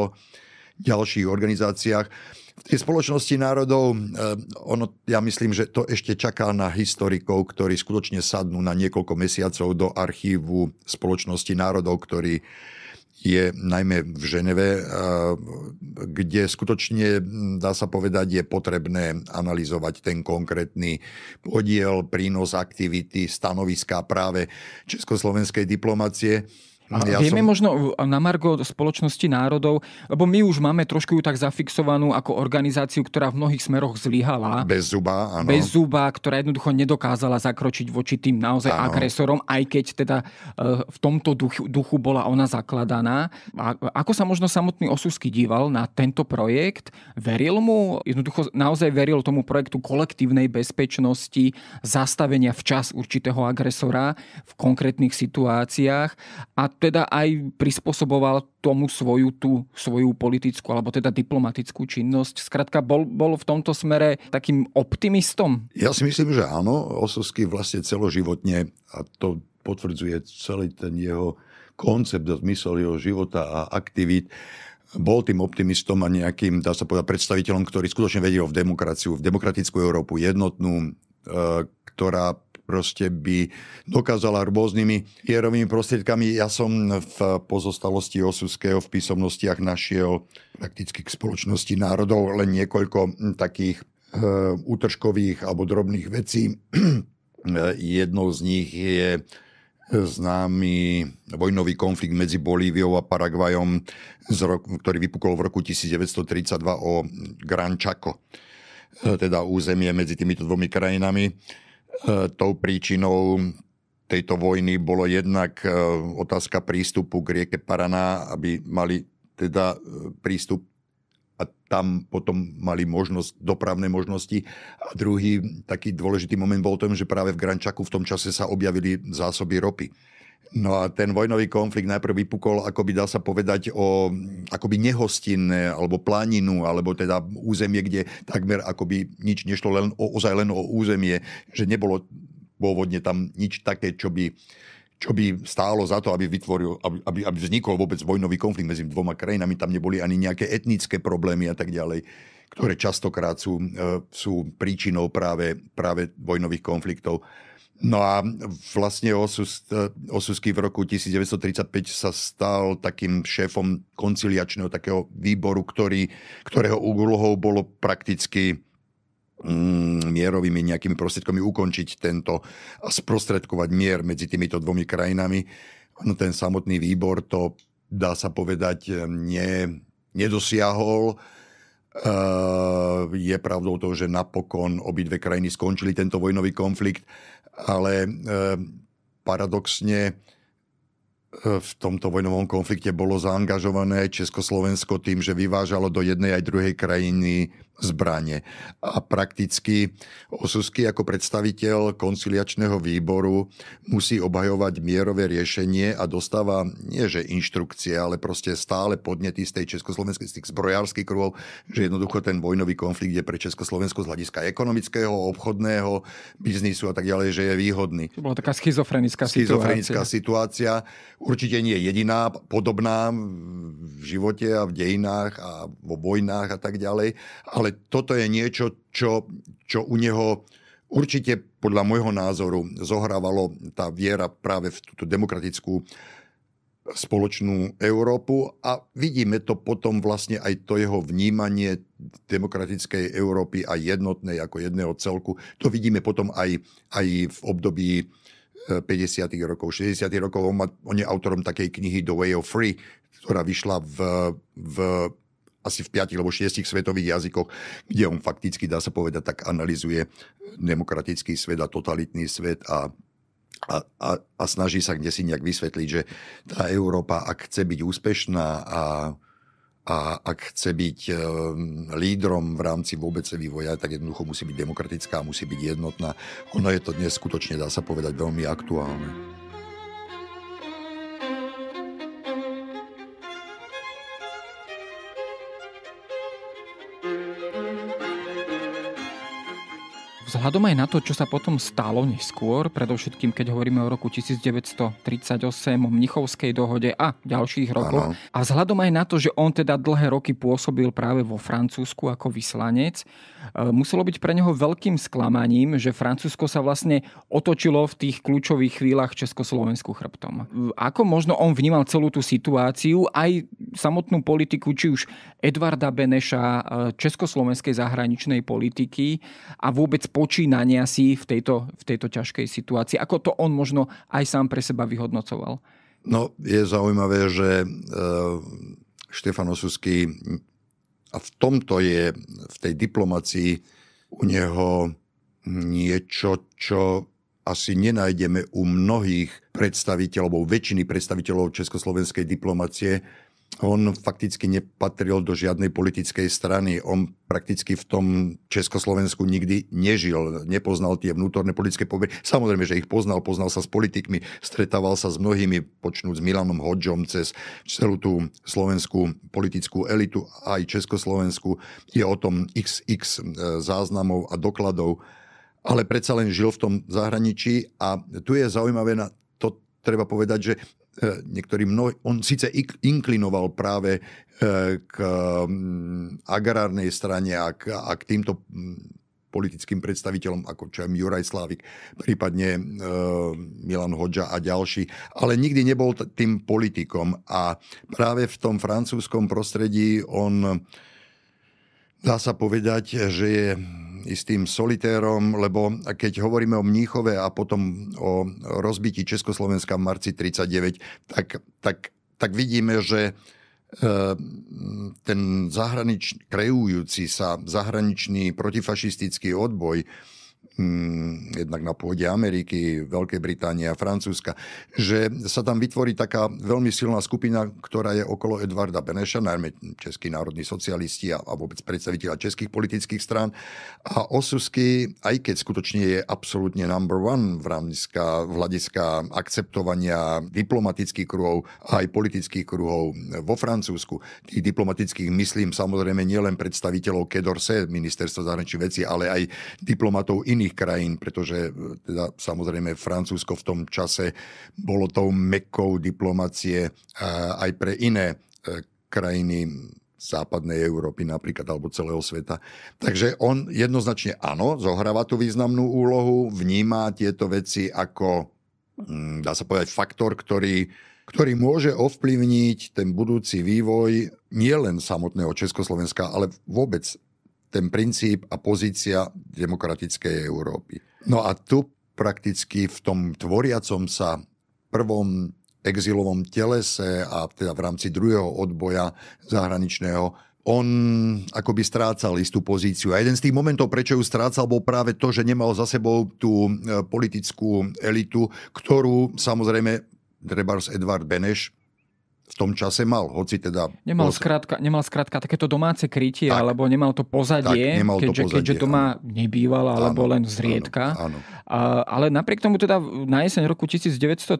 ďalších organizáciách. V tej spoločnosti národov, e, ono, ja myslím, že to ešte čaká na historikov, ktorí skutočne sadnú na niekoľko mesiacov do archívu spoločnosti národov, ktorý je najmä v Ženeve, e, kde skutočne, dá sa povedať, je potrebné analyzovať ten konkrétny podiel, prínos aktivity, stanoviská práve československej diplomácie. A ja vieme som... možno na Margo spoločnosti národov, lebo my už máme trošku ju tak zafixovanú ako organizáciu, ktorá v mnohých smeroch zlyhala. Bez zuba, áno. Bez zuba, ktorá jednoducho nedokázala zakročiť voči tým naozaj ano. agresorom, aj keď teda eh, v tomto duchu, duchu bola ona zakladaná. A ako sa možno samotný Osusky díval na tento projekt? Veril mu? Jednoducho naozaj veril tomu projektu kolektívnej bezpečnosti, zastavenia včas určitého agresora v konkrétnych situáciách a teda aj prispôsoboval tomu svoju tú svoju politickú alebo teda diplomatickú činnosť. Skrátka, bol, bol v tomto smere takým optimistom? Ja si myslím, že áno. Osovský vlastne celoživotne, a to potvrdzuje celý ten jeho koncept a zmysel jeho života a aktivít, bol tým optimistom a nejakým, dá sa povedať, predstaviteľom, ktorý skutočne vedel v demokraciu, v demokratickú Európu jednotnú, e, ktorá proste by dokázala rôznymi hierovými prostriedkami. Ja som v pozostalosti Osuského v písomnostiach našiel prakticky k spoločnosti národov len niekoľko hm, takých e, útržkových alebo drobných vecí. Jednou z nich je eh, známy vojnový konflikt medzi Bolíviou a Paraguajom, ktorý vypukol v roku 1932 o Gran Chaco, eh, teda územie medzi týmito dvomi krajinami. E, tou príčinou tejto vojny bolo jednak e, otázka prístupu k rieke Paraná, aby mali teda e, prístup a tam potom mali možnosť, dopravné možnosti. A druhý taký dôležitý moment bol tom, že práve v Grančaku v tom čase sa objavili zásoby ropy. No a ten vojnový konflikt najprv vypukol, ako by dá sa povedať, o akoby nehostinné, alebo planinu, alebo teda územie, kde takmer akoby nič nešlo len o, ozaj len o územie, že nebolo pôvodne tam nič také, čo by, čo by stálo za to, aby, vytvoril, aby, aby, aby vznikol vôbec vojnový konflikt medzi dvoma krajinami. Tam neboli ani nejaké etnické problémy a tak ďalej, ktoré častokrát sú, e, sú príčinou práve, práve vojnových konfliktov. No a vlastne Osus, e, Osusky v roku 1935 sa stal takým šéfom konciliačného takého výboru, ktorý, ktorého úlohou bolo prakticky mm, mierovými nejakými prostriedkami ukončiť tento a sprostredkovať mier medzi týmito dvomi krajinami. No ten samotný výbor to, dá sa povedať, ne, nedosiahol. E, je pravdou to, že napokon obidve krajiny skončili tento vojnový konflikt ale eh, paradoxne eh, v tomto vojnovom konflikte bolo zaangažované Československo tým, že vyvážalo do jednej aj druhej krajiny zbranie. A prakticky Osusky ako predstaviteľ konciliačného výboru musí obhajovať mierové riešenie a dostáva nie že inštrukcie, ale proste stále podnety z tej československej, z tých zbrojárskych krvov, že jednoducho ten vojnový konflikt je pre Československo z hľadiska ekonomického, obchodného, biznisu a tak ďalej, že je výhodný. To bola taká schizofrenická, schizofrenická situácia. situácia. Určite nie jediná, podobná v živote a v dejinách a vo vojnách a tak ďalej, ale ale toto je niečo, čo, čo u neho určite podľa môjho názoru zohrávalo tá viera práve v túto demokratickú spoločnú Európu a vidíme to potom vlastne aj to jeho vnímanie demokratickej Európy a jednotnej ako jedného celku. To vidíme potom aj, aj v období 50. E, rokov, 60. rokov. On, má, on je autorom takej knihy The Way of Free, ktorá vyšla v, v asi v 5 alebo 6 svetových jazykoch, kde on fakticky, dá sa povedať, tak analizuje demokratický svet a totalitný svet a a, a, a snaží sa kde si nejak vysvetliť, že tá Európa, ak chce byť úspešná a, a ak chce byť eh, lídrom v rámci vôbec vývoja, tak jednoducho musí byť demokratická, musí byť jednotná. Ono je to dnes skutočne, dá sa povedať, veľmi aktuálne. Vzhľadom aj na to, čo sa potom stalo neskôr, predovšetkým keď hovoríme o roku 1938, o Mnichovskej dohode a ďalších rokoch, ano. a vzhľadom aj na to, že on teda dlhé roky pôsobil práve vo Francúzsku ako vyslanec, e, muselo byť pre neho veľkým sklamaním, že Francúzsko sa vlastne otočilo v tých kľúčových chvíľach Československu chrbtom. Ako možno on vnímal celú tú situáciu, aj samotnú politiku, či už Edvarda Beneša, e, československej zahraničnej politiky a vôbec po počínania si v tejto, v tejto ťažkej situácii? Ako to on možno aj sám pre seba vyhodnocoval? No, je zaujímavé, že uh, Štefan Osusky a v tomto je, v tej diplomácii u neho niečo, čo asi nenájdeme u mnohých predstaviteľov, väčšiny predstaviteľov československej diplomacie, on fakticky nepatril do žiadnej politickej strany. On prakticky v tom Československu nikdy nežil, nepoznal tie vnútorné politické pomery. Samozrejme, že ich poznal, poznal sa s politikmi, stretával sa s mnohými, počnúť s Milanom Hodžom cez celú tú slovenskú politickú elitu, aj Československu. Je o tom xx e, záznamov a dokladov, ale predsa len žil v tom zahraničí a tu je zaujímavé na to treba povedať, že E, niektorí mnohí, on síce inklinoval práve e, k agrárnej strane a k, a k týmto politickým predstaviteľom ako čo Juraj Slávik, prípadne e, Milan Hodža a ďalší, ale nikdy nebol t- tým politikom a práve v tom francúzskom prostredí on dá sa povedať, že je istým solitérom, lebo keď hovoríme o Mníchove a potom o rozbití Československa v marci 39, tak, tak, tak vidíme, že e, ten zahranič, krejúci sa zahraničný protifašistický odboj mm, jednak na pôde Ameriky, Veľkej Británie a Francúzska, že sa tam vytvorí taká veľmi silná skupina, ktorá je okolo Edvarda Beneša, najmä českí národní socialisti a, a vôbec predstaviteľa českých politických strán. A Osusky, aj keď skutočne je absolútne number one v hľadiska, v hľadiska akceptovania diplomatických kruhov a aj politických kruhov vo Francúzsku, tých diplomatických myslím samozrejme nielen predstaviteľov Kedorse, ministerstva zahraničných vecí, ale aj diplomatov iných iných krajín, pretože e, teda, samozrejme Francúzsko v tom čase bolo tou mekou diplomacie e, aj pre iné e, krajiny západnej Európy napríklad, alebo celého sveta. Takže on jednoznačne áno, zohráva tú významnú úlohu, vníma tieto veci ako, mm, dá sa povedať, faktor, ktorý, ktorý môže ovplyvniť ten budúci vývoj nielen samotného Československa, ale vôbec ten princíp a pozícia demokratickej Európy. No a tu prakticky v tom tvoriacom sa prvom exilovom telese a teda v rámci druhého odboja zahraničného on akoby strácal istú pozíciu. A jeden z tých momentov, prečo ju strácal, bol práve to, že nemal za sebou tú e, politickú elitu, ktorú samozrejme Drebars Edward Beneš v tom čase mal, hoci teda... Nemal skrátka, nemal skrátka takéto domáce krytie, tak, alebo nemal to pozadie, tak, nemal keďže, to pozadie keďže doma áno. nebývala, alebo áno, len zriedka. Áno, áno. A, ale napriek tomu teda na jeseň roku 1939 e,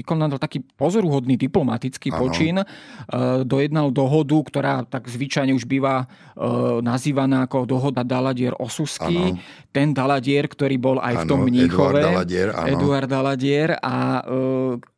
vykonal taký pozoruhodný diplomatický áno. počin, uh, dojednal dohodu, ktorá tak zvyčajne už býva e, nazývaná ako dohoda Daladier-Osusky ten Daladier, ktorý bol aj ano, v tom Mníchove. Eduard Daladier, áno. Eduard Daladier. A e,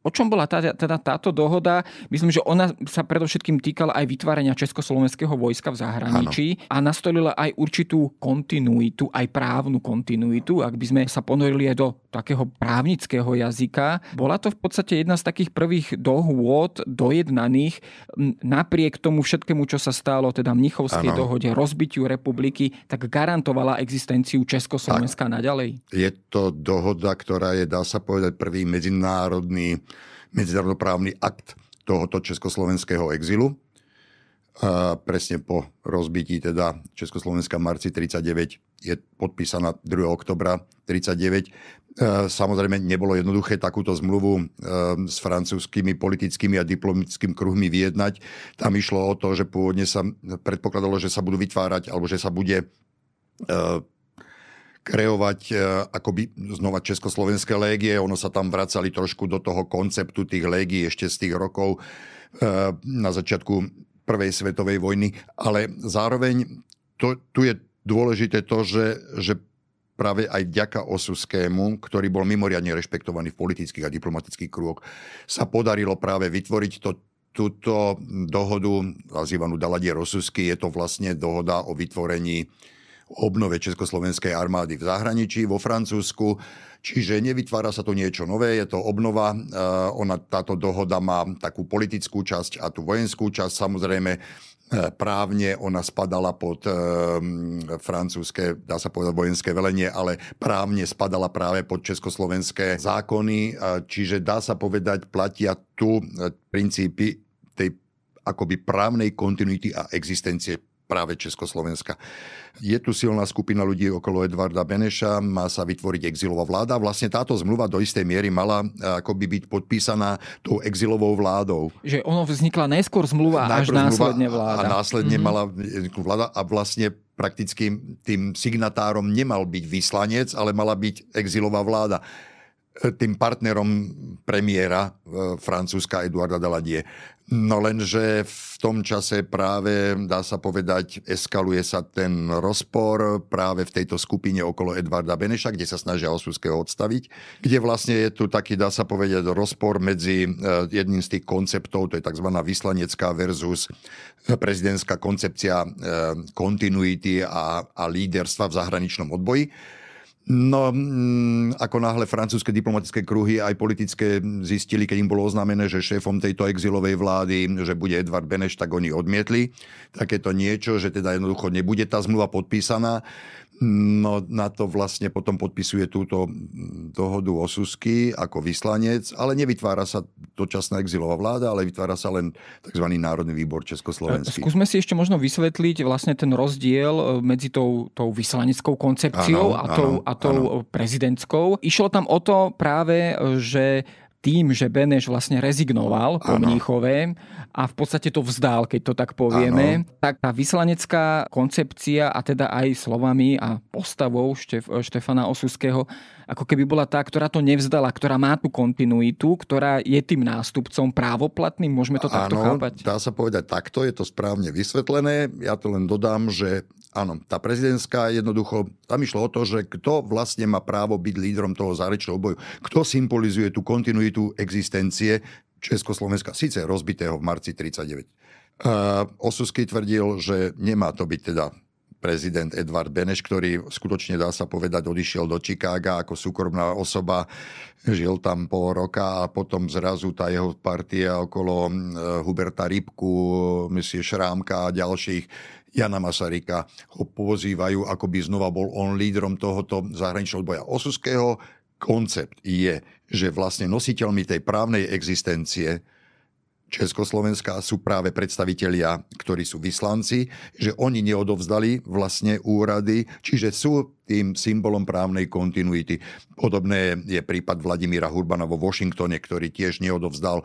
o čom bola tá, teda táto dohoda? Myslím, že ona sa predovšetkým týkala aj vytvárania československého vojska v zahraničí ano. a nastolila aj určitú kontinuitu, aj právnu kontinuitu, ak by sme sa ponorili aj do takého právnického jazyka. Bola to v podstate jedna z takých prvých dohôd dojednaných napriek tomu všetkému, čo sa stalo, teda Mnichovskej ano. dohode, rozbitiu republiky, tak garantovala existenciu Československa tak. naďalej. Je to dohoda, ktorá je, dá sa povedať, prvý medzinárodný, medzinárodnoprávny akt tohoto československého exilu a presne po rozbití teda Československa marci 39 je podpísaná 2. oktobra 39. E, samozrejme nebolo jednoduché takúto zmluvu e, s francúzskými politickými a diplomatickými kruhmi vyjednať. Tam išlo o to, že pôvodne sa predpokladalo, že sa budú vytvárať alebo že sa bude e, kreovať akoby znova československé légie. Ono sa tam vracali trošku do toho konceptu tých légií ešte z tých rokov na začiatku Prvej svetovej vojny, ale zároveň to, tu je dôležité to, že, že práve aj vďaka Osuskému, ktorý bol mimoriadne rešpektovaný v politických a diplomatických krúhoch, sa podarilo práve vytvoriť to, túto dohodu, nazývanú Daladie Rosusky, je to vlastne dohoda o vytvorení obnove Československej armády v zahraničí, vo Francúzsku Čiže nevytvára sa to niečo nové, je to obnova. Eh, ona, táto dohoda má takú politickú časť a tú vojenskú časť. Samozrejme, eh, právne ona spadala pod eh, mm, francúzske, dá sa povedať, vojenské velenie, ale právne spadala práve pod československé zákony, čiže dá sa povedať, platia tu princípy tej akoby právnej kontinuity a existencie práve Československa. Je tu silná skupina ľudí okolo Edvarda Beneša, má sa vytvoriť exilová vláda. Vlastne táto zmluva do istej miery mala akoby byť podpísaná tou exilovou vládou. Že ono vznikla neskôr zmluva Najprv až následne vláda. A následne mm-hmm. mala vláda a vlastne prakticky tým signatárom nemal byť vyslanec, ale mala byť exilová vláda. E, tým partnerom premiéra e, francúzska Eduarda Daladie. No lenže v tom čase práve, dá sa povedať, eskaluje sa ten rozpor práve v tejto skupine okolo Edvarda Beneša, kde sa snažia Osuského odstaviť, kde vlastne je tu taký, dá sa povedať, rozpor medzi e, jedným z tých konceptov, to je tzv. vyslanecká versus prezidentská koncepcia kontinuity a, a líderstva v zahraničnom odboji. No, mm, ako náhle francúzske diplomatické kruhy aj politické zistili, keď im bolo oznámené, že šéfom tejto exilovej vlády, že bude Edvard Beneš, tak oni odmietli takéto niečo, že teda jednoducho nebude tá zmluva podpísaná. No na to vlastne potom podpisuje túto dohodu o Susky ako vyslanec, ale nevytvára sa dočasná exilová vláda, ale vytvára sa len tzv. Národný výbor e, Československý. Skúsme si ešte možno vysvetliť vlastne ten rozdiel e, medzi tou, tou vyslaneckou koncepciou ano, a tou, ano, a tou ano. prezidentskou. Išlo tam o to práve, e, že tým, že Beneš vlastne rezignoval po ano. Mníchove a v podstate to vzdal, keď to tak povieme, ano. tak tá vyslanecká koncepcia a teda aj slovami a postavou Štef- Štefana Osuského ako keby bola tá, ktorá to nevzdala, ktorá má tú kontinuitu, ktorá je tým nástupcom právoplatným, môžeme to áno, takto chápať? dá sa povedať takto, je to správne vysvetlené. Ja to len dodám, že áno, tá prezidentská jednoducho, tam išlo o to, že kto vlastne má právo byť lídrom toho zahraničného boju, kto symbolizuje tú kontinuitu existencie Československa, síce rozbitého v marci 39. Uh, Osusky tvrdil, že nemá to byť teda prezident Edvard Beneš, ktorý skutočne dá sa povedať odišiel do Chicaga ako súkromná osoba, žil tam pol roka a potom zrazu tá jeho partia okolo e, Huberta Rybku, misie Šrámka a ďalších Jana Masarika ho pozývajú, ako by znova bol on lídrom tohoto zahraničného boja Osuského. Koncept je, že vlastne nositeľmi tej právnej existencie Československa sú práve predstavitelia, ktorí sú vyslanci, že oni neodovzdali vlastne úrady, čiže sú tým symbolom právnej kontinuity. Podobné je prípad Vladimíra Hurbana vo Washingtone, ktorý tiež neodovzdal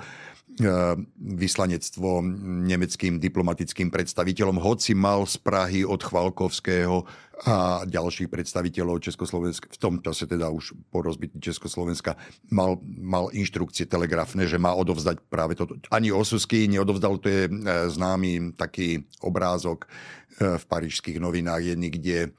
Ehm, vyslanectvo nemeckým diplomatickým predstaviteľom, hoci mal z Prahy od Chvalkovského a ďalších predstaviteľov Československa, v tom čase teda už po rozbití Československa, mal, mal inštrukcie telegrafné, že má odovzdať práve toto. Ani Osusky neodovzdal, to je e, známy taký obrázok e, v parížských novinách, jedný, kde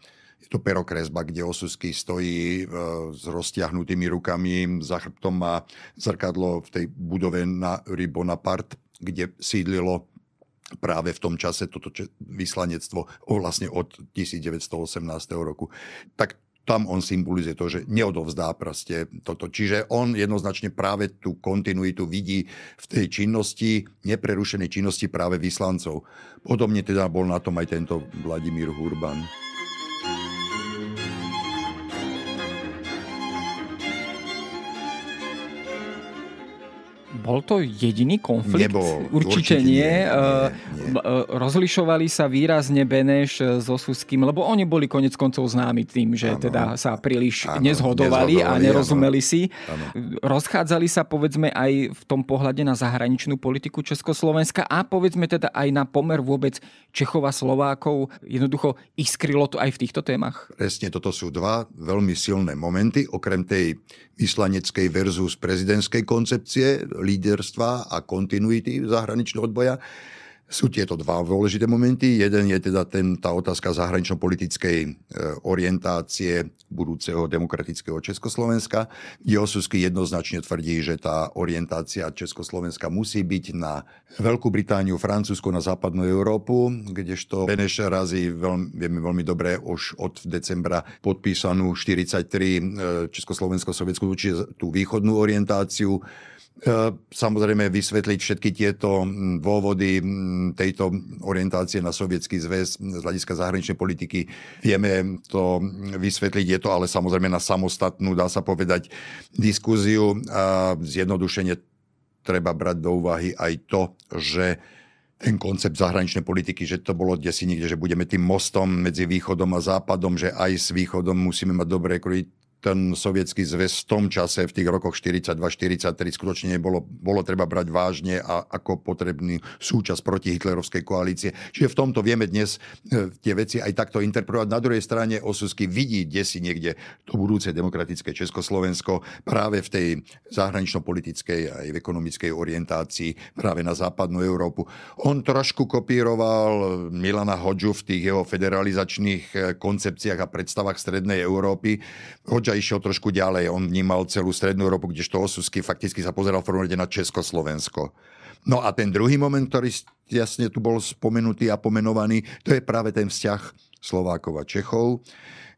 to perokresba, kde Osusky stojí e, s roztiahnutými rukami, za chrbtom má zrkadlo v tej budove na Rue Bonaparte, kde sídlilo práve v tom čase toto vyslanectvo o vlastne od 1918 roku. Tak tam on symbolizuje to, že neodovzdá proste toto. Čiže on jednoznačne práve tú kontinuitu vidí v tej činnosti, neprerušenej činnosti práve vyslancov. Podobne teda bol na tom aj tento Vladimír Hurban. Bol to jediný konflikt? Nebol. Určite, určite nie. nie, nie, e, nie. E, rozlišovali sa výrazne Beneš e, so Suským, lebo oni boli konec koncov známi tým, že ano. teda sa príliš ano, nezhodovali, nezhodovali a nerozumeli ano. si. Ano. Rozchádzali sa povedzme aj v tom pohľade na zahraničnú politiku Československa a povedzme teda aj na pomer vôbec Čechov a Slovákov. Jednoducho iskrilo to aj v týchto témach. Presne, toto sú dva veľmi silné momenty, okrem tej vyslaneckej versus prezidentskej koncepcie líderstva a kontinuity zahraničného odboja. Sú tieto dva dôležité momenty. Jeden je teda ten, tá otázka zahranično-politickej e, orientácie budúceho demokratického Československa. Josusky jednoznačne tvrdí, že tá orientácia Československa musí byť na Veľkú Britániu, Francúzsko, na západnú Európu, kdežto Beneš razí, veľmi, vieme veľmi dobre, už od decembra podpísanú 43 e, Československo-sovietskú, tú východnú orientáciu Ehm, samozrejme vysvetliť všetky tieto mm, dôvody mm, tejto orientácie na sovietský zväz z hľadiska zahraničnej politiky vieme to mm, vysvetliť. Je to ale samozrejme na samostatnú, dá sa povedať, diskúziu a zjednodušenie treba brať do úvahy aj to, že ten koncept zahraničnej politiky, že to bolo desi niekde, že budeme tým mostom medzi východom a západom, že aj s východom musíme mať dobré ten sovietský zväz v tom čase, v tých rokoch 42-43, skutočne bolo, bolo treba brať vážne a ako potrebný súčasť proti hitlerovskej koalície. Čiže v tomto vieme dnes e, tie veci aj takto interpretovať. Na druhej strane Osusky vidí kde si niekde to budúce demokratické Československo práve v tej zahranično-politickej aj v ekonomickej orientácii práve na západnú Európu. On trošku kopíroval Milana Hodžu v tých jeho federalizačných e, koncepciách a predstavách Strednej Európy. Hodža Babiša išiel trošku ďalej. On vnímal celú Strednú Európu, kdežto Osusky fakticky sa pozeral v prvom rade na Československo. No a ten druhý moment, ktorý jasne tu bol spomenutý a pomenovaný, to je práve ten vzťah Slovákov a Čechov,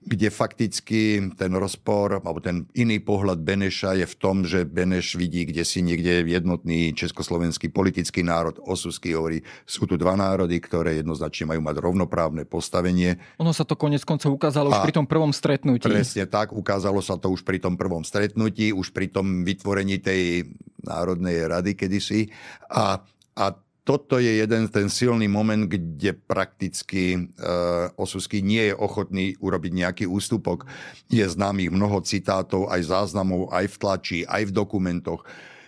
kde fakticky ten rozpor, alebo ten iný pohľad Beneša je v tom, že Beneš vidí, kde si niekde jednotný československý politický národ, Osusky hovorí, sú tu dva národy, ktoré jednoznačne majú mať rovnoprávne postavenie. Ono sa to konec koncov ukázalo A už pri tom prvom stretnutí. Presne tak, ukázalo sa to už pri tom prvom stretnutí, už pri tom vytvorení tej Národnej rady kedysi. A, a toto je jeden ten silný moment, kde prakticky e, Osusky nie je ochotný urobiť nejaký ústupok. Je známych mnoho citátov, aj záznamov, aj v tlači, aj v dokumentoch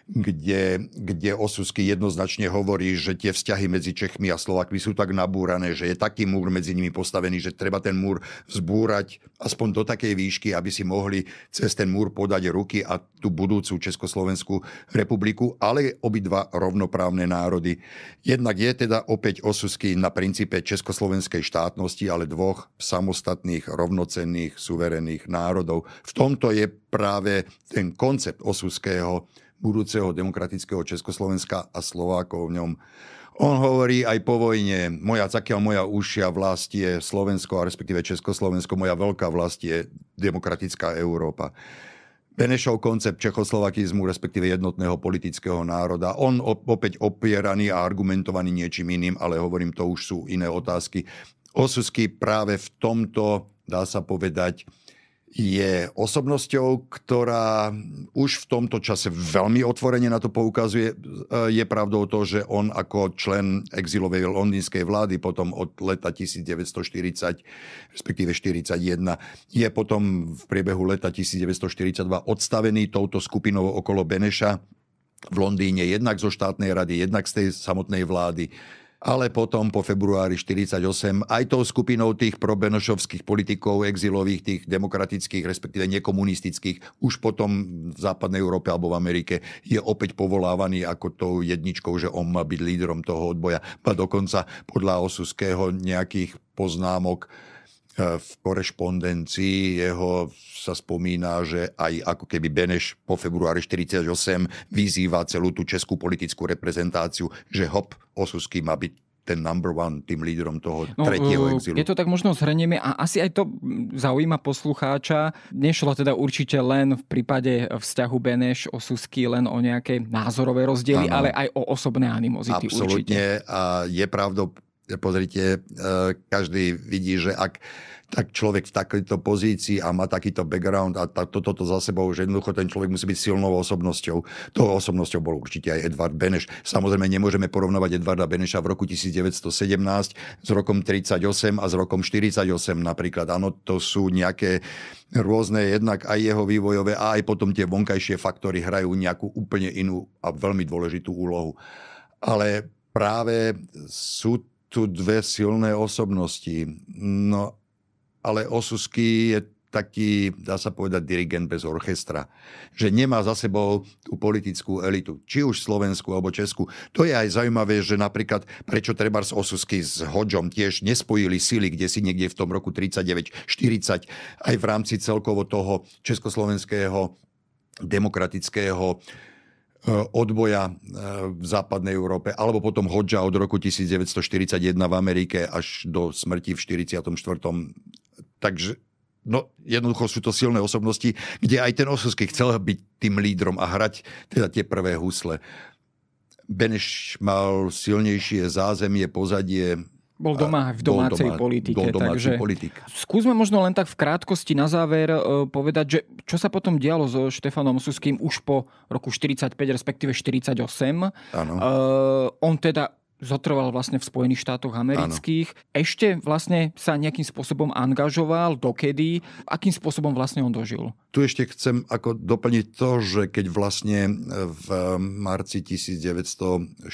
kde, kde Osusky jednoznačne hovorí, že tie vzťahy medzi Čechmi a Slovakmi sú tak nabúrané, že je taký múr medzi nimi postavený, že treba ten múr vzbúrať aspoň do takej výšky, aby si mohli cez ten múr podať ruky a tú budúcu Československú republiku, ale obidva rovnoprávne národy. Jednak je teda opäť Osusky na princípe československej štátnosti, ale dvoch samostatných, rovnocenných, suverených národov. V tomto je práve ten koncept Osuského budúceho demokratického Československa a Slovákov v ňom. On hovorí aj po vojne, moja cakia, moja ušia vlast je Slovensko a respektíve Československo, moja veľká vlast je demokratická Európa. Benešov koncept čechoslovakizmu, respektíve jednotného politického národa. On opäť opieraný a argumentovaný niečím iným, ale hovorím, to už sú iné otázky. Osusky práve v tomto, dá sa povedať, je osobnosťou, ktorá už v tomto čase veľmi otvorene na to poukazuje. E, je pravdou to, že on ako člen exilovej londýnskej vlády potom od leta 1940, respektíve 41, je potom v priebehu leta 1942 odstavený touto skupinou okolo Beneša v Londýne, jednak zo štátnej rady, jednak z tej samotnej vlády ale potom po februári 48 aj tou skupinou tých probenošovských politikov, exilových, tých demokratických, respektíve nekomunistických, už potom v západnej Európe alebo v Amerike je opäť povolávaný ako tou jedničkou, že on má byť lídrom toho odboja. A dokonca podľa Osuského nejakých poznámok Eh, v korešpondencii jeho sa spomína, že aj ako keby Beneš po februári 48 vyzýva celú tú českú politickú reprezentáciu, že hop, Osusky má byť ten number one, tým lídrom toho no, tretieho eh, exilu. Je to tak možno zhrnieme a asi aj to mm, zaujíma poslucháča. Nešlo teda určite len v prípade eh, vzťahu Beneš o Susky len o nejaké názorové rozdiely, ano. ale aj o osobné animozity. Absolutne. Určite. A je pravdou pozrite, e, každý vidí, že ak tak človek v takejto pozícii a má takýto background a toto to, to za sebou, že jednoducho ten človek musí byť silnou osobnosťou. To osobnosťou bol určite aj Edvard Beneš. Samozrejme, nemôžeme porovnávať Edvarda Beneša v roku 1917 s rokom 38 a s rokom 48 napríklad. Áno, to sú nejaké rôzne, jednak aj jeho vývojové a aj potom tie vonkajšie faktory hrajú nejakú úplne inú a veľmi dôležitú úlohu. Ale práve sú tu dve silné osobnosti. No, ale Osusky je taký, dá sa povedať, dirigent bez orchestra. Že nemá za sebou tú politickú elitu, či už Slovensku alebo Česku. To je aj zaujímavé, že napríklad prečo treba z Osusky s Hodžom tiež nespojili sily, kde si niekde v tom roku 39-40 aj v rámci celkovo toho československého demokratického Eh, odboja eh, v západnej Európe, alebo potom Hodža od roku 1941 v Amerike až do smrti v 44. Takže no, jednoducho sú to silné osobnosti, kde aj ten Osovský chcel byť tým lídrom a hrať teda tie prvé husle. Beneš mal silnejšie zázemie, pozadie, bol doma v domácej doma, politike. takže politik. Skúsme možno len tak v krátkosti na záver e, povedať, že čo sa potom dialo so Štefanom Suským už po roku 45, respektíve 48. Ano. Uh, on teda zotrval vlastne v Spojených štátoch amerických. Áno. Ešte vlastne sa nejakým spôsobom angažoval, dokedy, akým spôsobom vlastne on dožil. Tu ešte chcem ako doplniť to, že keď vlastne e, v e, marci 1943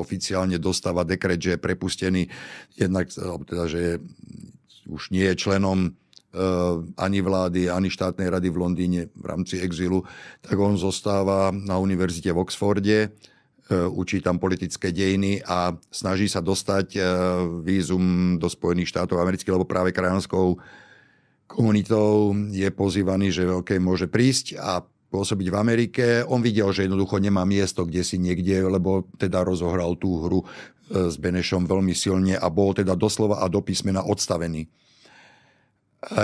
oficiálne dostáva dekret, že je prepustený, jednak, e, teda, že už nie je členom ani vlády, ani štátnej rady v Londýne v rámci exilu, tak on zostáva na univerzite v Oxforde E, učí tam politické dejiny a snaží sa dostať e, vízum do Spojených štátov amerických, lebo práve krajanskou komunitou je pozývaný, že OK, môže prísť a pôsobiť v Amerike. On videl, že jednoducho nemá miesto, kde si niekde, lebo teda rozohral tú hru e, s Benešom veľmi silne a bol teda doslova a do písmena odstavený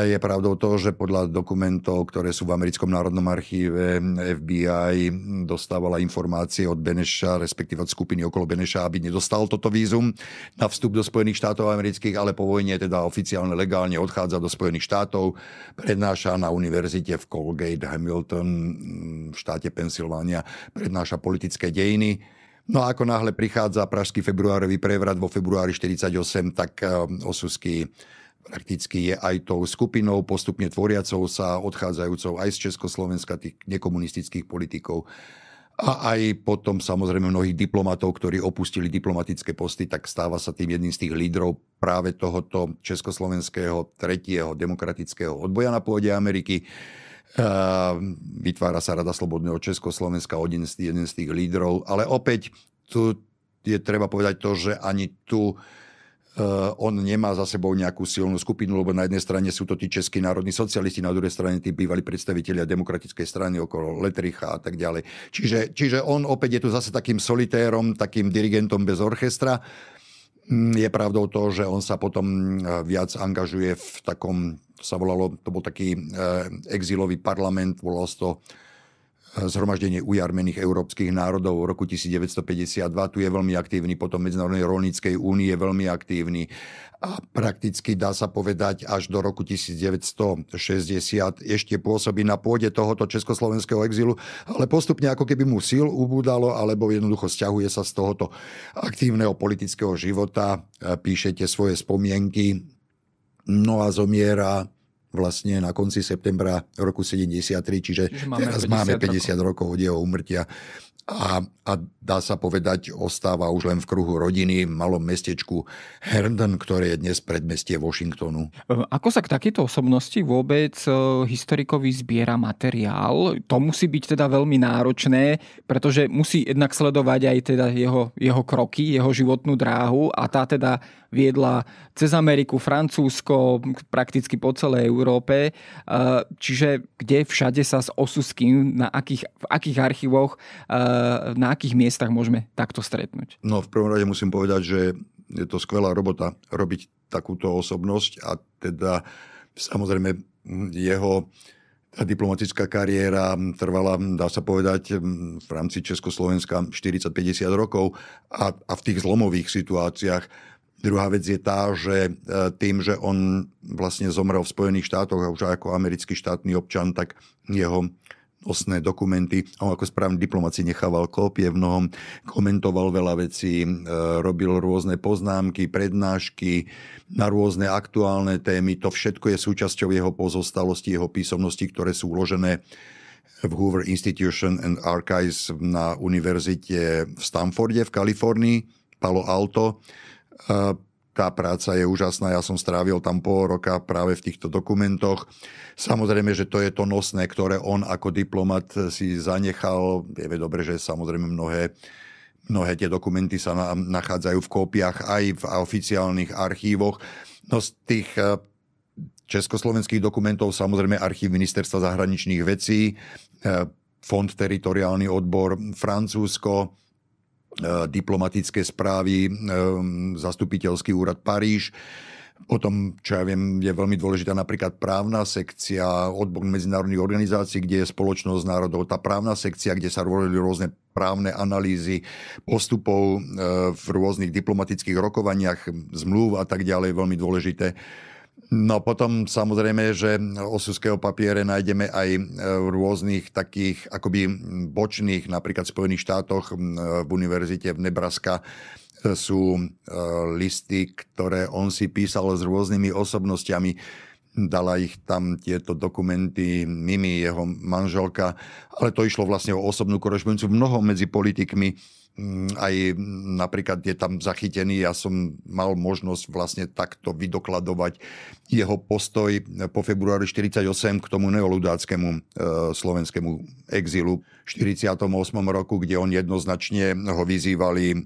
je pravdou to, že podľa dokumentov, ktoré sú v Americkom národnom archíve, FBI dostávala informácie od Beneša, respektíve od skupiny okolo Beneša, aby nedostal toto vízum na vstup do Spojených štátov amerických, ale po vojne teda oficiálne legálne odchádza do Spojených štátov, prednáša na univerzite v Colgate Hamilton v štáte Pensylvánia, prednáša politické dejiny. No a ako náhle prichádza pražský februárový prevrat vo februári 1948, tak eh, Osusky prakticky je aj tou skupinou postupne tvoriacou sa, odchádzajúcou aj z Československa tých nekomunistických politikov a aj potom samozrejme mnohých diplomatov, ktorí opustili diplomatické posty, tak stáva sa tým jedným z tých lídrov práve tohoto československého tretieho demokratického odboja na pôde Ameriky. Vytvára sa Rada Slobodného Československa, jeden z, jeden z tých lídrov, ale opäť tu je treba povedať to, že ani tu Eh, on nemá za sebou nejakú silnú skupinu, lebo na jednej strane sú to tí českí národní socialisti, na druhej strane tí bývalí predstavitelia demokratickej strany okolo Letricha a tak ďalej. Čiže, čiže on opäť je tu zase takým solitérom, takým dirigentom bez orchestra. Mm, je pravdou to, že on sa potom eh, viac angažuje v takom, sa volalo, to bol taký eh, exilový parlament, volalo to zhromaždenie ujarmených európskych národov v roku 1952. Tu je veľmi aktívny, potom Medzinárodnej rolníckej únie je veľmi aktívny. A prakticky dá sa povedať, až do roku 1960 ešte pôsobí na pôde tohoto československého exilu, ale postupne ako keby mu síl ubúdalo, alebo jednoducho stiahuje sa z tohoto aktívneho politického života, píšete svoje spomienky, no a zomiera vlastne na konci septembra roku 73, čiže máme teraz 50 máme 50 rokov od jeho umrtia. A, a dá sa povedať, ostáva už len v kruhu rodiny v malom mestečku Herndon, ktoré je dnes predmestie Washingtonu. Ako sa k takéto osobnosti vôbec e, historikovi zbiera materiál? To musí byť teda veľmi náročné, pretože musí jednak sledovať aj teda jeho, jeho kroky, jeho životnú dráhu a tá teda viedla cez Ameriku, Francúzsko, prakticky po celej Európe. E, čiže kde všade sa s Osuským, na akých, v akých archívoch, e, na akých miestach môžeme takto stretnúť? No v prvom rade musím povedať, že je to skvelá robota robiť takúto osobnosť a teda samozrejme jeho tá diplomatická kariéra trvala, dá sa povedať, v rámci Československa 40-50 rokov a, a v tých zlomových situáciách Druhá vec je tá, že e, tým, že on vlastne zomrel v Spojených štátoch a už ako americký štátny občan, tak jeho osné dokumenty. On ako správny diplomat si nechával kópie v mnohom, komentoval veľa vecí, e, robil rôzne poznámky, prednášky na rôzne aktuálne témy. To všetko je súčasťou jeho pozostalosti, jeho písomnosti, ktoré sú uložené v Hoover Institution and Archives na univerzite v Stanforde v Kalifornii, Palo Alto tá práca je úžasná, ja som strávil tam pol roka práve v týchto dokumentoch. Samozrejme, že to je to nosné, ktoré on ako diplomat si zanechal. Vieme dobre, že samozrejme mnohé, mnohé tie dokumenty sa na, nachádzajú v kópiach aj v oficiálnych archívoch. No z tých eh, československých dokumentov samozrejme archív ministerstva zahraničných vecí, eh, fond teritoriálny odbor Francúzsko, E, diplomatické správy, e, zastupiteľský úrad Paríž. Potom, čo ja viem, je veľmi dôležitá napríklad právna sekcia, odbor medzinárodných organizácií, kde je spoločnosť národov. Tá právna sekcia, kde sa robili rôzne právne analýzy postupov e, v rôznych diplomatických rokovaniach, zmluv a tak ďalej, veľmi dôležité. No potom samozrejme, že osuského papiere nájdeme aj e, v rôznych takých akoby bočných, napríklad v Spojených štátoch v univerzite v Nebraska e, sú e, listy, ktoré on si písal s rôznymi osobnostiami. Dala ich tam tieto dokumenty Mimi, jeho manželka, ale to išlo vlastne o osobnú korešpondenciu mnoho medzi politikmi Mm, aj napríklad je tam zachytený, ja som mal možnosť vlastne takto vydokladovať jeho postoj po februári 48 k tomu neoludáckému e, slovenskému exilu v 48. roku, kde on jednoznačne ho vyzývali, e,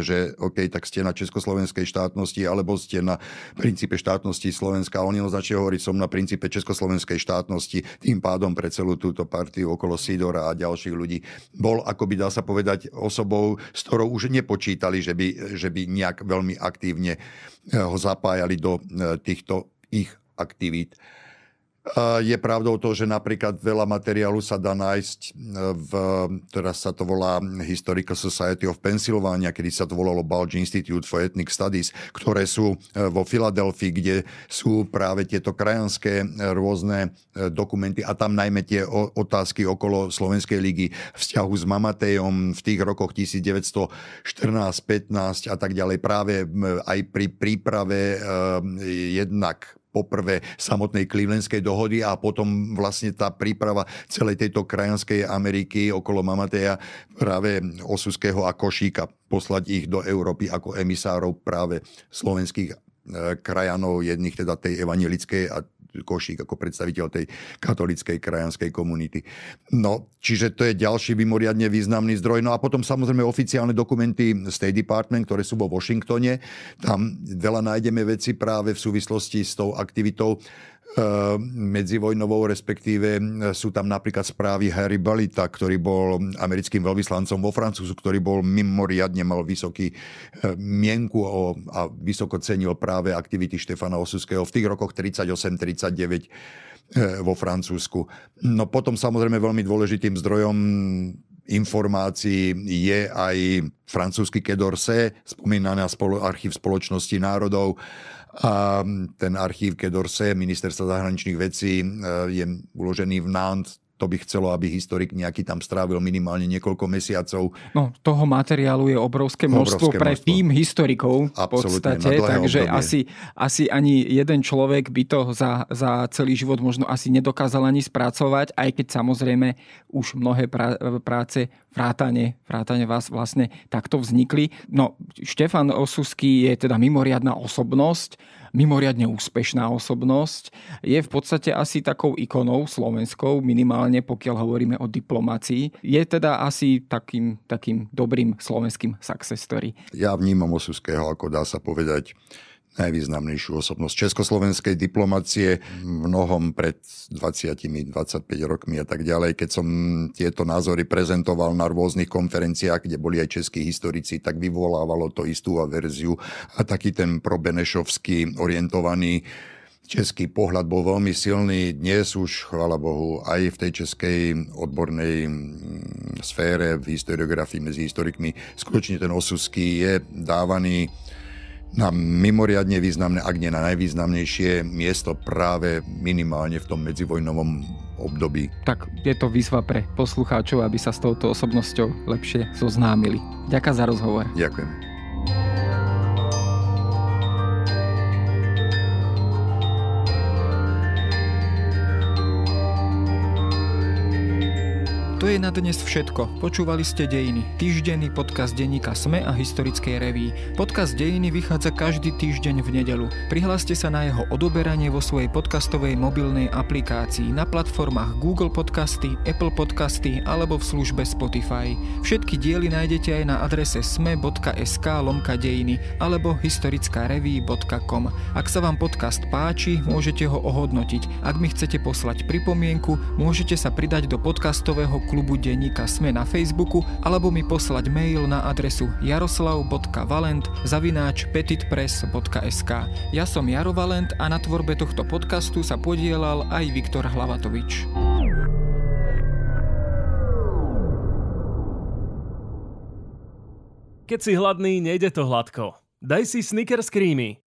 že OK, tak ste na československej štátnosti alebo ste na princípe štátnosti Slovenska. on jednoznačne hovorí, som na princípe československej štátnosti, tým pádom pre celú túto partiu okolo Sidora a ďalších ľudí. Bol, ako by dá sa povedať, osobou, s ktorou už nepočítali, že by, že by nejak veľmi aktívne e, ho zapájali do e, týchto ich aktivít. Je pravdou to, že napríklad veľa materiálu sa dá nájsť e, v, teraz sa to volá Historical Society of Pennsylvania, kedy sa to volalo Bulge Institute for Ethnic Studies, ktoré sú e, vo Filadelfii, kde sú práve tieto krajanské e, rôzne dokumenty a tam najmä tie otázky okolo Slovenskej ligy, vzťahu s Mamatejom v tých rokoch 1914-15 a tak ďalej, práve aj pri príprave jednak poprvé samotnej klívenskej dohody a potom vlastne tá príprava celej tejto krajanskej Ameriky okolo Mamateja práve Osuského a Košíka poslať ich do Európy ako emisárov práve slovenských e, krajanov, jedných teda tej evanilickej a Košík ako predstaviteľ tej katolickej krajanskej komunity. No, čiže to je ďalší mimoriadne významný zdroj. No a potom samozrejme oficiálne dokumenty State Department, ktoré sú vo Washingtone. Tam veľa nájdeme veci práve v súvislosti s tou aktivitou Ehm, medzivojnovou, respektíve e, sú tam napríklad správy Harry Balita, ktorý bol americkým veľvyslancom vo Francúzsku, ktorý bol mimoriadne mal vysoký e, mienku o, a vysoko cenil práve aktivity Štefana Osuského v tých rokoch 38-39 e, vo Francúzsku. No potom samozrejme veľmi dôležitým zdrojom informácií je aj francúzsky Kedorse, d'Orsay, spomínaný spolo, archív spoločnosti národov a mm, ten archív Kedorse, ministerstva zahraničných vecí, e, je uložený v Nantes, to by chcelo, aby historik nejaký tam strávil minimálne niekoľko mesiacov. No, toho materiálu je obrovské množstvo obrovské pre množstvo. tým historikov Absolutne, v podstate, takže asi, asi ani jeden človek by to za, za celý život možno asi nedokázal ani spracovať, aj keď samozrejme už mnohé prá, práce vrátane, vrátane vás vlastne takto vznikli. No, Štefan Osusky je teda mimoriadná osobnosť, mimoriadne úspešná osobnosť. Je v podstate asi takou ikonou slovenskou, minimálne pokiaľ hovoríme o diplomácii. Je teda asi takým, takým dobrým slovenským success story. Ja vnímam Osuského ako dá sa povedať najvýznamnejšiu osobnosť československej diplomacie, mnohom pred 20-25 rokmi a tak ďalej. Keď som tieto názory prezentoval na rôznych konferenciách, kde boli aj českí historici, tak vyvolávalo to istú averziu a taký ten probenešovský orientovaný český pohľad bol veľmi silný. Dnes už, chvála Bohu, aj v tej českej odbornej mm, sfére, v historiografii medzi historikmi, skutočne ten osusky je dávaný na mimoriadne významné, ak nie na najvýznamnejšie miesto práve minimálne v tom medzivojnovom období. Tak je to výzva pre poslucháčov, aby sa s touto osobnosťou lepšie zoznámili. Ďakujem za rozhovor. Ďakujem. To je na dnes všetko. Počúvali ste Dejiny, týždenný podcast denníka SME a Historickej reví. Podcast Dejiny vychádza každý týždeň v nedelu. Prihláste sa na jeho odoberanie vo svojej podcastovej mobilnej aplikácii na platformách Google Podcasty, Apple Podcasty alebo v službe Spotify. Všetky diely nájdete aj na adrese sme.sk lomka dejiny alebo historickareví.com. Ak sa vám podcast páči, môžete ho ohodnotiť. Ak mi chcete poslať pripomienku, môžete sa pridať do podcastového klubu Denníka Sme na Facebooku alebo mi poslať mail na adresu jaroslav.valent zavináč petitpress.sk. Ja som Jaro Valent a na tvorbe tohto podcastu sa podielal aj Viktor Hlavatovič. Keď si hladný, nejde to hladko. Daj si Snickers Creamy.